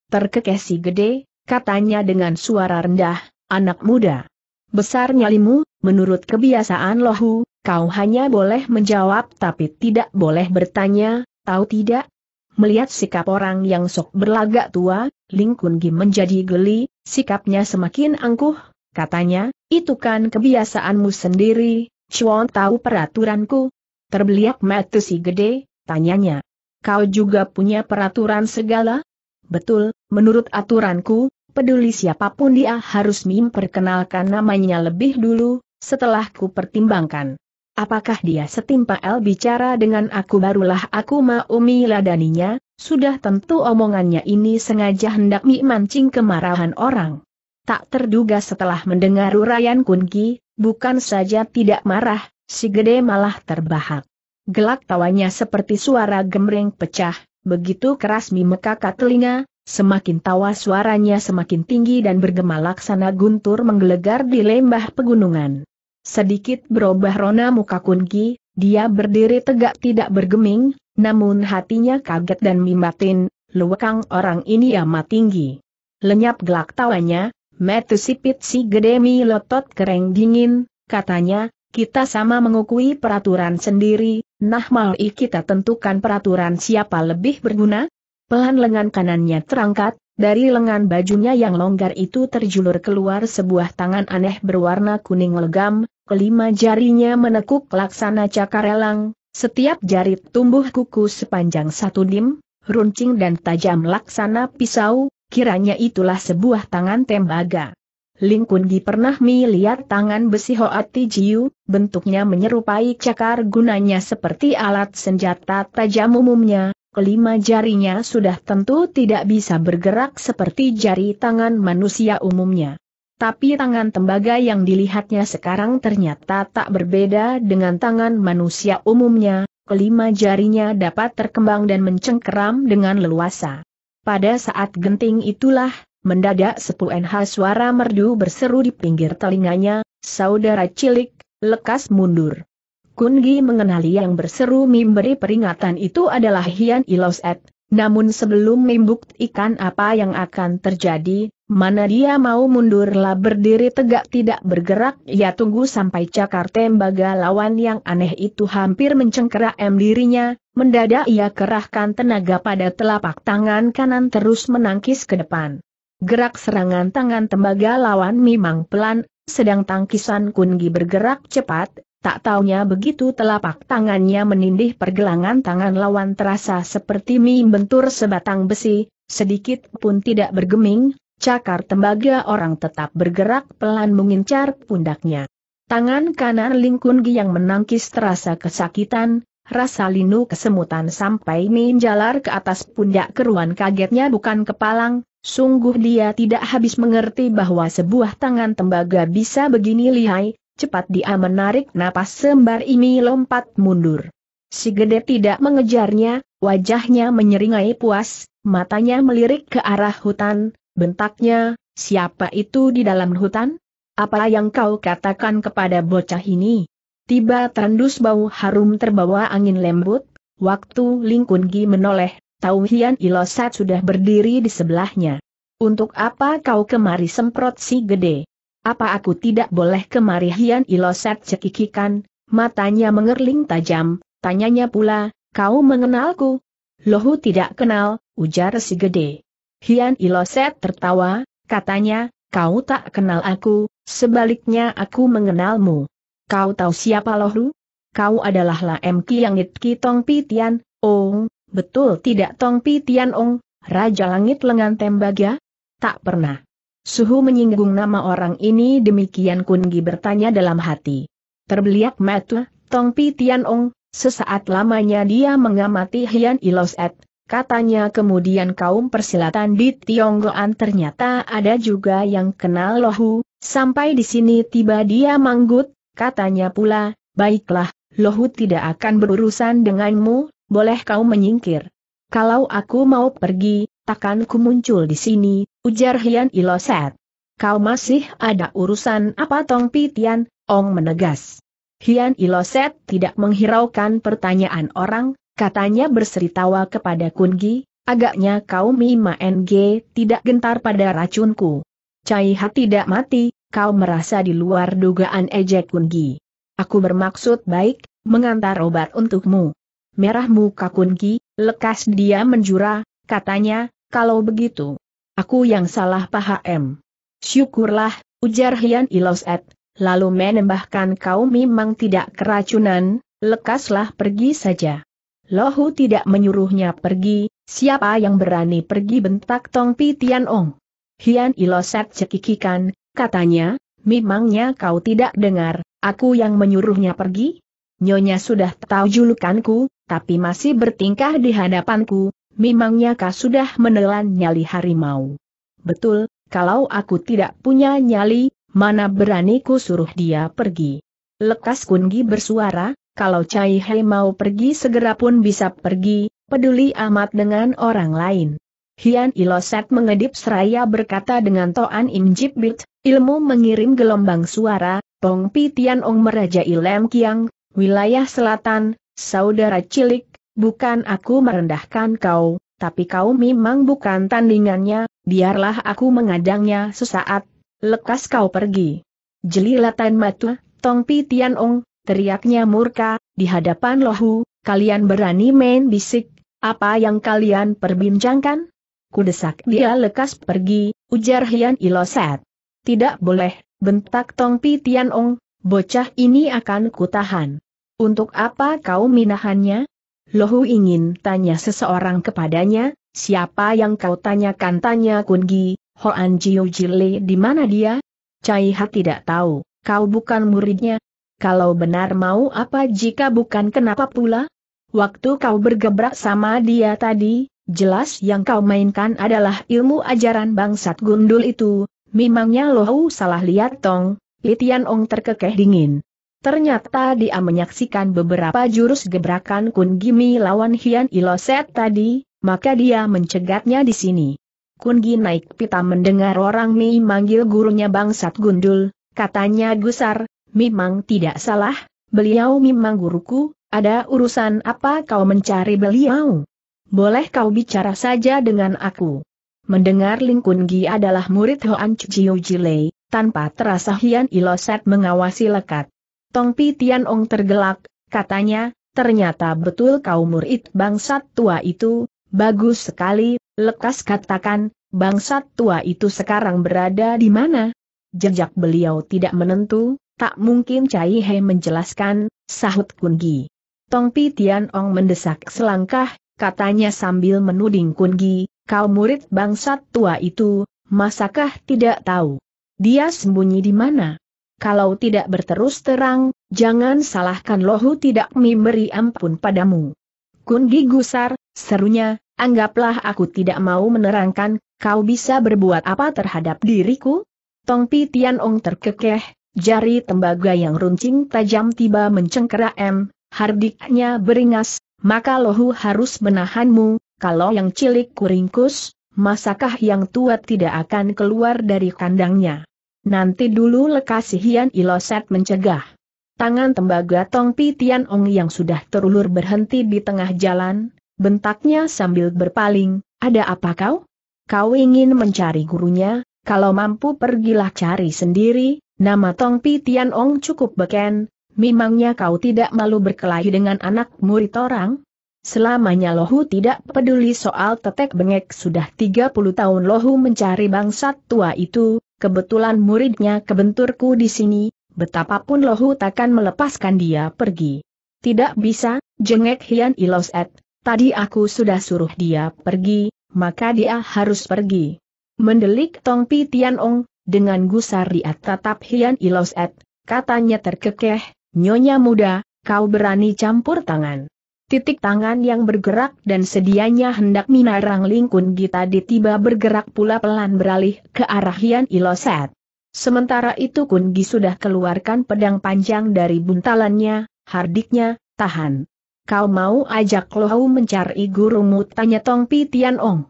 Terkekeh si gede, katanya dengan suara rendah, anak muda. Besar nyalimu, menurut kebiasaan lohu, kau hanya boleh menjawab tapi tidak boleh bertanya, tahu tidak? Melihat sikap orang yang sok berlagak tua, Ling Kun Gi menjadi geli, sikapnya semakin angkuh, katanya, itu kan kebiasaanmu sendiri, Chuan tahu peraturanku, Terbeliak mata si gede, tanyanya. Kau juga punya peraturan segala? Betul, menurut aturanku, peduli siapapun dia harus memperkenalkan namanya lebih dulu, setelah ku pertimbangkan. Apakah dia setimpal bicara dengan aku barulah aku mau miladaninya, sudah tentu omongannya ini sengaja hendak mancing kemarahan orang. Tak terduga setelah mendengar uraian Kunki, bukan saja tidak marah, Si gede malah terbahak. Gelak tawanya seperti suara gemreng pecah, begitu keras mimekaka telinga, semakin tawa suaranya semakin tinggi dan bergema laksana guntur menggelegar di lembah pegunungan. Sedikit berubah rona muka kunki, dia berdiri tegak tidak bergeming, namun hatinya kaget dan mimatin, luwekang orang ini amat tinggi. Lenyap gelak tawanya, metu sipit si gede mi lotot kereng dingin, katanya, kita sama mengukui peraturan sendiri, nah mari kita tentukan peraturan siapa lebih berguna? Pelan lengan kanannya terangkat, dari lengan bajunya yang longgar itu terjulur keluar sebuah tangan aneh berwarna kuning legam, kelima jarinya menekuk laksana cakarelang, setiap jari tumbuh kuku sepanjang satu dim, runcing dan tajam laksana pisau, kiranya itulah sebuah tangan tembaga. Ling Kundi pernah melihat tangan besi Hoati Jiu, bentuknya menyerupai cakar gunanya seperti alat senjata tajam umumnya, kelima jarinya sudah tentu tidak bisa bergerak seperti jari tangan manusia umumnya. Tapi tangan tembaga yang dilihatnya sekarang ternyata tak berbeda dengan tangan manusia umumnya, kelima jarinya dapat terkembang dan mencengkeram dengan leluasa. Pada saat genting itulah, Mendadak Sepu NH suara merdu berseru di pinggir telinganya, saudara cilik, lekas mundur. Kungi mengenali yang berseru memberi peringatan itu adalah Hian Iloset, namun sebelum membuktikan apa yang akan terjadi, mana dia mau mundurlah berdiri tegak tidak bergerak ia ya tunggu sampai cakar tembaga lawan yang aneh itu hampir mencengkerak dirinya, mendadak ia kerahkan tenaga pada telapak tangan kanan terus menangkis ke depan. Gerak serangan tangan tembaga lawan memang pelan, sedang tangkisan Kungi bergerak cepat, tak taunya begitu telapak tangannya menindih pergelangan tangan lawan terasa seperti mie bentur sebatang besi, sedikit pun tidak bergeming, cakar tembaga orang tetap bergerak pelan mengincar pundaknya. Tangan kanan Ling Kungi yang menangkis terasa kesakitan, rasa linu kesemutan sampai menjalar ke atas pundak keruan kagetnya bukan kepalang, Sungguh dia tidak habis mengerti bahwa sebuah tangan tembaga bisa begini lihai, cepat dia menarik napas sembar ini lompat mundur. Si gede tidak mengejarnya, wajahnya menyeringai puas, matanya melirik ke arah hutan, bentaknya, siapa itu di dalam hutan? Apa yang kau katakan kepada bocah ini? Tiba terendus bau harum terbawa angin lembut, waktu Lingkungi menoleh, Tau Hian Ilosat sudah berdiri di sebelahnya. Untuk apa kau kemari semprot si gede? Apa aku tidak boleh kemari Hian Ilosat cekikikan, matanya mengerling tajam, tanyanya pula, kau mengenalku? Lohu tidak kenal, ujar si gede. Hian Iloset tertawa, katanya, kau tak kenal aku, sebaliknya aku mengenalmu. Kau tahu siapa Lohu? Kau adalah Laem Kiangit Kitong Pitian, Ong, Betul tidak Tong Pi Tianong, Raja Langit Lengan Tembaga? Tak pernah. Suhu menyinggung nama orang ini demikian Gi bertanya dalam hati. Terbeliak mata, Tong Pi Tianong, sesaat lamanya dia mengamati Hian Iloset, katanya kemudian kaum persilatan di Tionggoan ternyata ada juga yang kenal Lohu, sampai di sini tiba dia manggut, katanya pula, baiklah, Lohu tidak akan berurusan denganmu, boleh kau menyingkir. Kalau aku mau pergi, takkan ku muncul di sini, ujar Hian Iloset. Kau masih ada urusan apa Tong Pitian, Ong menegas. Hian Iloset tidak menghiraukan pertanyaan orang, katanya berseri tawa kepada Kungi, agaknya kau Mima NG tidak gentar pada racunku. Cai hati tidak mati, kau merasa di luar dugaan ejek Kungi. Aku bermaksud baik, mengantar obat untukmu merah muka Kunki, lekas dia menjura, katanya, kalau begitu. Aku yang salah paham. Syukurlah, ujar Hian Iloset, lalu menembahkan kau memang tidak keracunan, lekaslah pergi saja. Lohu tidak menyuruhnya pergi, siapa yang berani pergi bentak Tong Pi Tian Ong. Hian Iloset cekikikan, katanya, memangnya kau tidak dengar, aku yang menyuruhnya pergi? Nyonya sudah tahu julukanku, tapi masih bertingkah di hadapanku, memangnya kau sudah menelan nyali harimau. Betul, kalau aku tidak punya nyali, mana berani ku suruh dia pergi. Lekas Kungi bersuara, kalau Cai Hei mau pergi segera pun bisa pergi, peduli amat dengan orang lain. Hian Iloset mengedip seraya berkata dengan Toan Im Jibit, ilmu mengirim gelombang suara, Pong Pi Tian Ong Meraja Ilem Kiang, wilayah selatan, saudara cilik, bukan aku merendahkan kau, tapi kau memang bukan tandingannya, biarlah aku mengadangnya sesaat, lekas kau pergi. Jelilatan matu, Tian Ong, teriaknya murka, di hadapan lohu, kalian berani main bisik, apa yang kalian perbincangkan? Kudesak dia lekas pergi, ujar Hian Iloset. Tidak boleh, bentak Tong Tian Ong, bocah ini akan kutahan. Untuk apa kau minahannya? Lohu ingin tanya seseorang kepadanya, siapa yang kau tanyakan tanya Kungi, Hoan Jiu Jile di mana dia? Cai tidak tahu, kau bukan muridnya. Kalau benar mau apa jika bukan kenapa pula? Waktu kau bergebrak sama dia tadi, jelas yang kau mainkan adalah ilmu ajaran bangsat gundul itu, memangnya Lohu salah lihat Tong, Itian Ong terkekeh dingin. Ternyata dia menyaksikan beberapa jurus gebrakan Kun Gimi lawan Hian Iloset tadi, maka dia mencegatnya di sini. Kun Gi naik pita mendengar orang Mi manggil gurunya bangsat gundul, katanya gusar, memang tidak salah, beliau memang guruku, ada urusan apa kau mencari beliau? Boleh kau bicara saja dengan aku. Mendengar Ling Kun Gi adalah murid Hoan Chiu Jilei, tanpa terasa Hian Iloset mengawasi lekat. Tong Tian Ong tergelak, katanya, ternyata betul kau murid bangsat tua itu, bagus sekali, lekas katakan, bangsat tua itu sekarang berada di mana? Jejak beliau tidak menentu, tak mungkin Cai He menjelaskan, sahut Kungi. Tian Ong mendesak selangkah, katanya sambil menuding Kungi, kau murid bangsat tua itu, masakah tidak tahu? Dia sembunyi di mana? kalau tidak berterus terang, jangan salahkan lohu tidak memberi ampun padamu. Kundi gusar, serunya, anggaplah aku tidak mau menerangkan, kau bisa berbuat apa terhadap diriku? Tong Tian Ong terkekeh, jari tembaga yang runcing tajam tiba mencengkerak M, hardiknya beringas, maka lohu harus menahanmu, kalau yang cilik kuringkus, masakah yang tua tidak akan keluar dari kandangnya? Nanti dulu lekas Lekasihian Iloset mencegah. Tangan tembaga Tong Pi Tian Ong yang sudah terulur berhenti di tengah jalan, bentaknya sambil berpaling, ada apa kau? Kau ingin mencari gurunya, kalau mampu pergilah cari sendiri, nama Tong Pi Tian Ong cukup beken, memangnya kau tidak malu berkelahi dengan anak murid orang? Selamanya Lohu tidak peduli soal tetek bengek sudah 30 tahun Lohu mencari bangsat tua itu, kebetulan muridnya kebenturku di sini, betapapun lohu takkan melepaskan dia pergi. Tidak bisa, jengek Hian Iloset, tadi aku sudah suruh dia pergi, maka dia harus pergi. Mendelik Tong Pi Tian Ong, dengan gusar dia tatap Hian Iloset, katanya terkekeh, nyonya muda, kau berani campur tangan. Titik tangan yang bergerak dan sedianya hendak minarang lingkun Gita ditiba bergerak pula pelan beralih ke arah Hian Iloset. Sementara itu Kun Gi sudah keluarkan pedang panjang dari buntalannya, hardiknya, tahan. Kau mau ajak Lohau mencari gurumu tanya Tong Pi Tian Ong.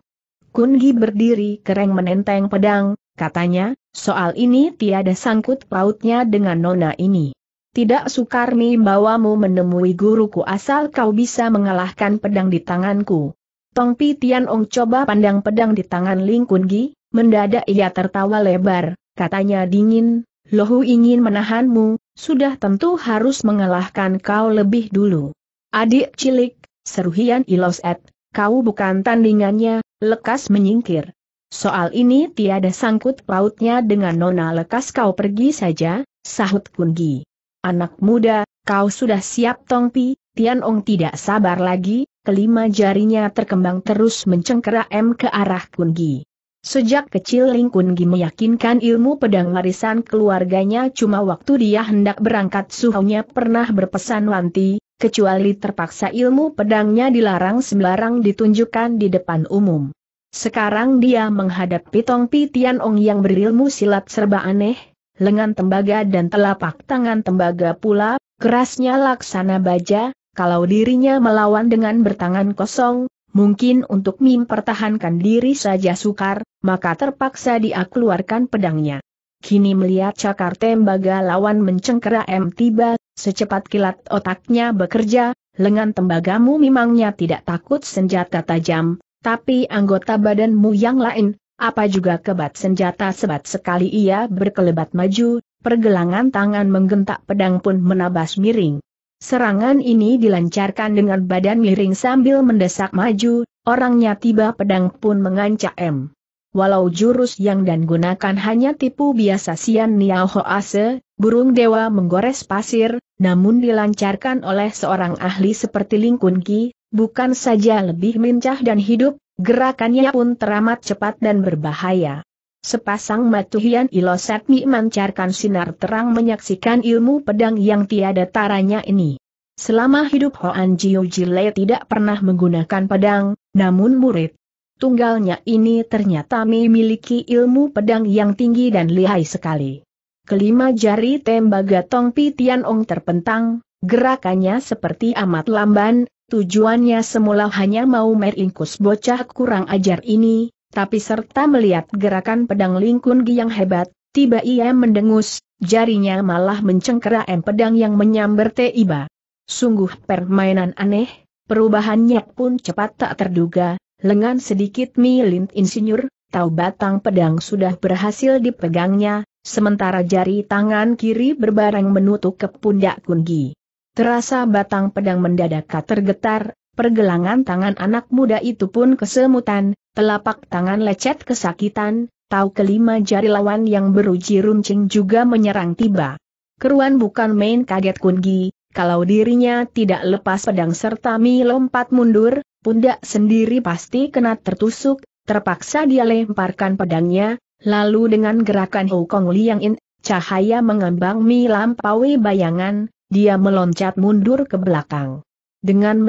Kun Gi berdiri kereng menenteng pedang, katanya, soal ini tiada sangkut pautnya dengan nona ini tidak sukar membawamu menemui guruku asal kau bisa mengalahkan pedang di tanganku. Tong Pi Tian Ong coba pandang pedang di tangan Ling Kun Gi, mendadak ia tertawa lebar, katanya dingin, Lohu ingin menahanmu, sudah tentu harus mengalahkan kau lebih dulu. Adik cilik, seru Hian Iloset, kau bukan tandingannya, lekas menyingkir. Soal ini tiada sangkut pautnya dengan nona lekas kau pergi saja, sahut Kun Gi. Anak muda, kau sudah siap Tongpi, Tian Ong tidak sabar lagi, kelima jarinya terkembang terus mencengkeram ke arah Gi. Sejak kecil Ling Gi meyakinkan ilmu pedang warisan keluarganya cuma waktu dia hendak berangkat suhunya pernah berpesan Wanti, kecuali terpaksa ilmu pedangnya dilarang sembarang ditunjukkan di depan umum. Sekarang dia menghadapi Pi Tian Ong yang berilmu silat serba aneh, lengan tembaga dan telapak tangan tembaga pula, kerasnya laksana baja, kalau dirinya melawan dengan bertangan kosong, mungkin untuk mempertahankan diri saja sukar, maka terpaksa dia keluarkan pedangnya. Kini melihat cakar tembaga lawan mencengkera M tiba, secepat kilat otaknya bekerja, lengan tembagamu memangnya tidak takut senjata tajam, tapi anggota badanmu yang lain, apa juga kebat senjata sebat sekali ia berkelebat maju, pergelangan tangan menggentak pedang pun menabas miring. Serangan ini dilancarkan dengan badan miring sambil mendesak maju, orangnya tiba pedang pun mengancak M. Walau jurus yang dan gunakan hanya tipu biasa Sian Niao Hoase, burung dewa menggores pasir, namun dilancarkan oleh seorang ahli seperti Ling Kun Ki, bukan saja lebih mincah dan hidup, Gerakannya pun teramat cepat dan berbahaya. Sepasang mata Hian Ilosatmi mancarkan sinar terang menyaksikan ilmu pedang yang tiada taranya ini. Selama hidup Hoan Jiu Jile tidak pernah menggunakan pedang, namun murid tunggalnya ini ternyata memiliki ilmu pedang yang tinggi dan lihai sekali. Kelima jari tembaga Tong Pi Tian Ong terpentang, gerakannya seperti amat lamban, Tujuannya semula hanya mau meringkus bocah kurang ajar ini, tapi serta melihat gerakan pedang Lingkun yang hebat, tiba ia mendengus, jarinya malah mencengkeram pedang yang menyambar Tiba. Sungguh permainan aneh, perubahannya pun cepat tak terduga, lengan sedikit milint insinyur, tahu batang pedang sudah berhasil dipegangnya, sementara jari tangan kiri berbareng menutup ke pundak Kungi. Terasa batang pedang mendadak tergetar, pergelangan tangan anak muda itu pun kesemutan, telapak tangan lecet kesakitan, tahu kelima jari lawan yang beruji runcing juga menyerang tiba. Keruan bukan main kaget Kungi, kalau dirinya tidak lepas pedang serta mi lompat mundur, pundak sendiri pasti kena tertusuk, terpaksa dia lemparkan pedangnya, lalu dengan gerakan Hukong Liang In, cahaya mengembang mi lampaui bayangan, dia meloncat mundur ke belakang. Dengan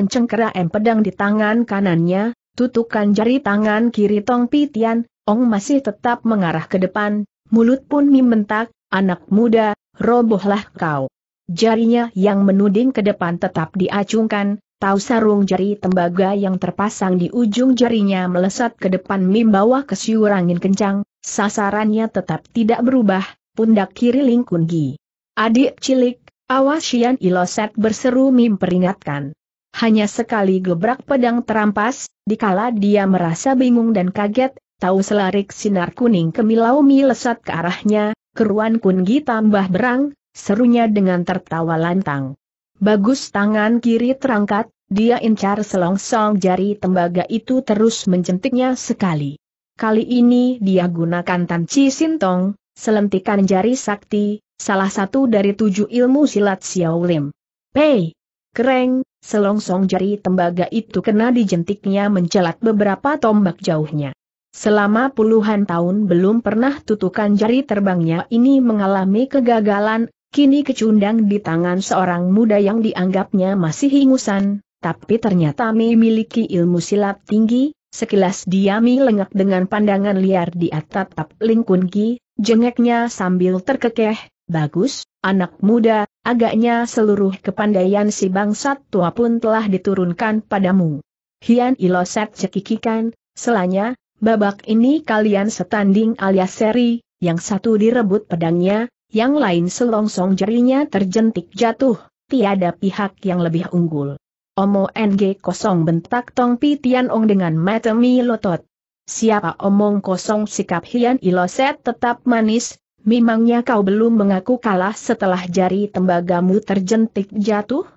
em pedang di tangan kanannya, tutukan jari tangan kiri Tong Pitian, Ong masih tetap mengarah ke depan, mulut pun mimentak, anak muda, robohlah kau. Jarinya yang menuding ke depan tetap diacungkan, tahu sarung jari tembaga yang terpasang di ujung jarinya melesat ke depan mim bawah ke siur angin kencang, sasarannya tetap tidak berubah, pundak kiri Lingkungi. Adik cilik, Awas Xian Iloset berseru Mim peringatkan. Hanya sekali gebrak pedang terampas, dikala dia merasa bingung dan kaget, tahu selarik sinar kuning Mi lesat ke arahnya, keruan kungi tambah berang, serunya dengan tertawa lantang. Bagus tangan kiri terangkat, dia incar selongsong jari tembaga itu terus menjentiknya sekali. Kali ini dia gunakan tanci sintong, selentikan jari sakti, salah satu dari tujuh ilmu silat Xiao Lim. Pei! Kereng, selongsong jari tembaga itu kena dijentiknya mencelat beberapa tombak jauhnya. Selama puluhan tahun belum pernah tutukan jari terbangnya ini mengalami kegagalan, kini kecundang di tangan seorang muda yang dianggapnya masih ingusan, tapi ternyata Mei memiliki ilmu silat tinggi, sekilas diami lengak dengan pandangan liar di atap Lingkungi, jengeknya sambil terkekeh, Bagus, anak muda, agaknya seluruh kepandaian si bangsat tua pun telah diturunkan padamu. Hian Iloset cekikikan, selanya, babak ini kalian setanding alias seri, yang satu direbut pedangnya, yang lain selongsong jarinya terjentik jatuh, tiada pihak yang lebih unggul. Omo NG kosong bentak Tong Pi Tian Ong dengan mata lotot. Siapa omong kosong sikap Hian Iloset tetap manis, memangnya kau belum mengaku kalah setelah jari tembagamu terjentik jatuh?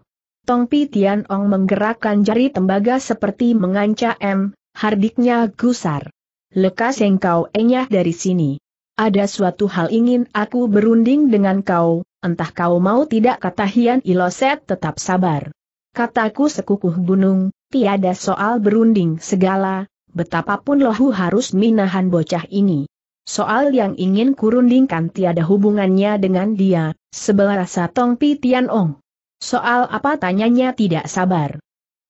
Tong Tian Ong menggerakkan jari tembaga seperti mengancam, hardiknya gusar. Lekas engkau enyah dari sini. Ada suatu hal ingin aku berunding dengan kau, entah kau mau tidak kata Hian Iloset tetap sabar. Kataku sekukuh gunung, tiada soal berunding segala, betapapun lohu harus minahan bocah ini. Soal yang ingin kurundingkan tiada hubungannya dengan dia, sebelah rasa Tong Pi Tian Ong. Soal apa tanyanya tidak sabar.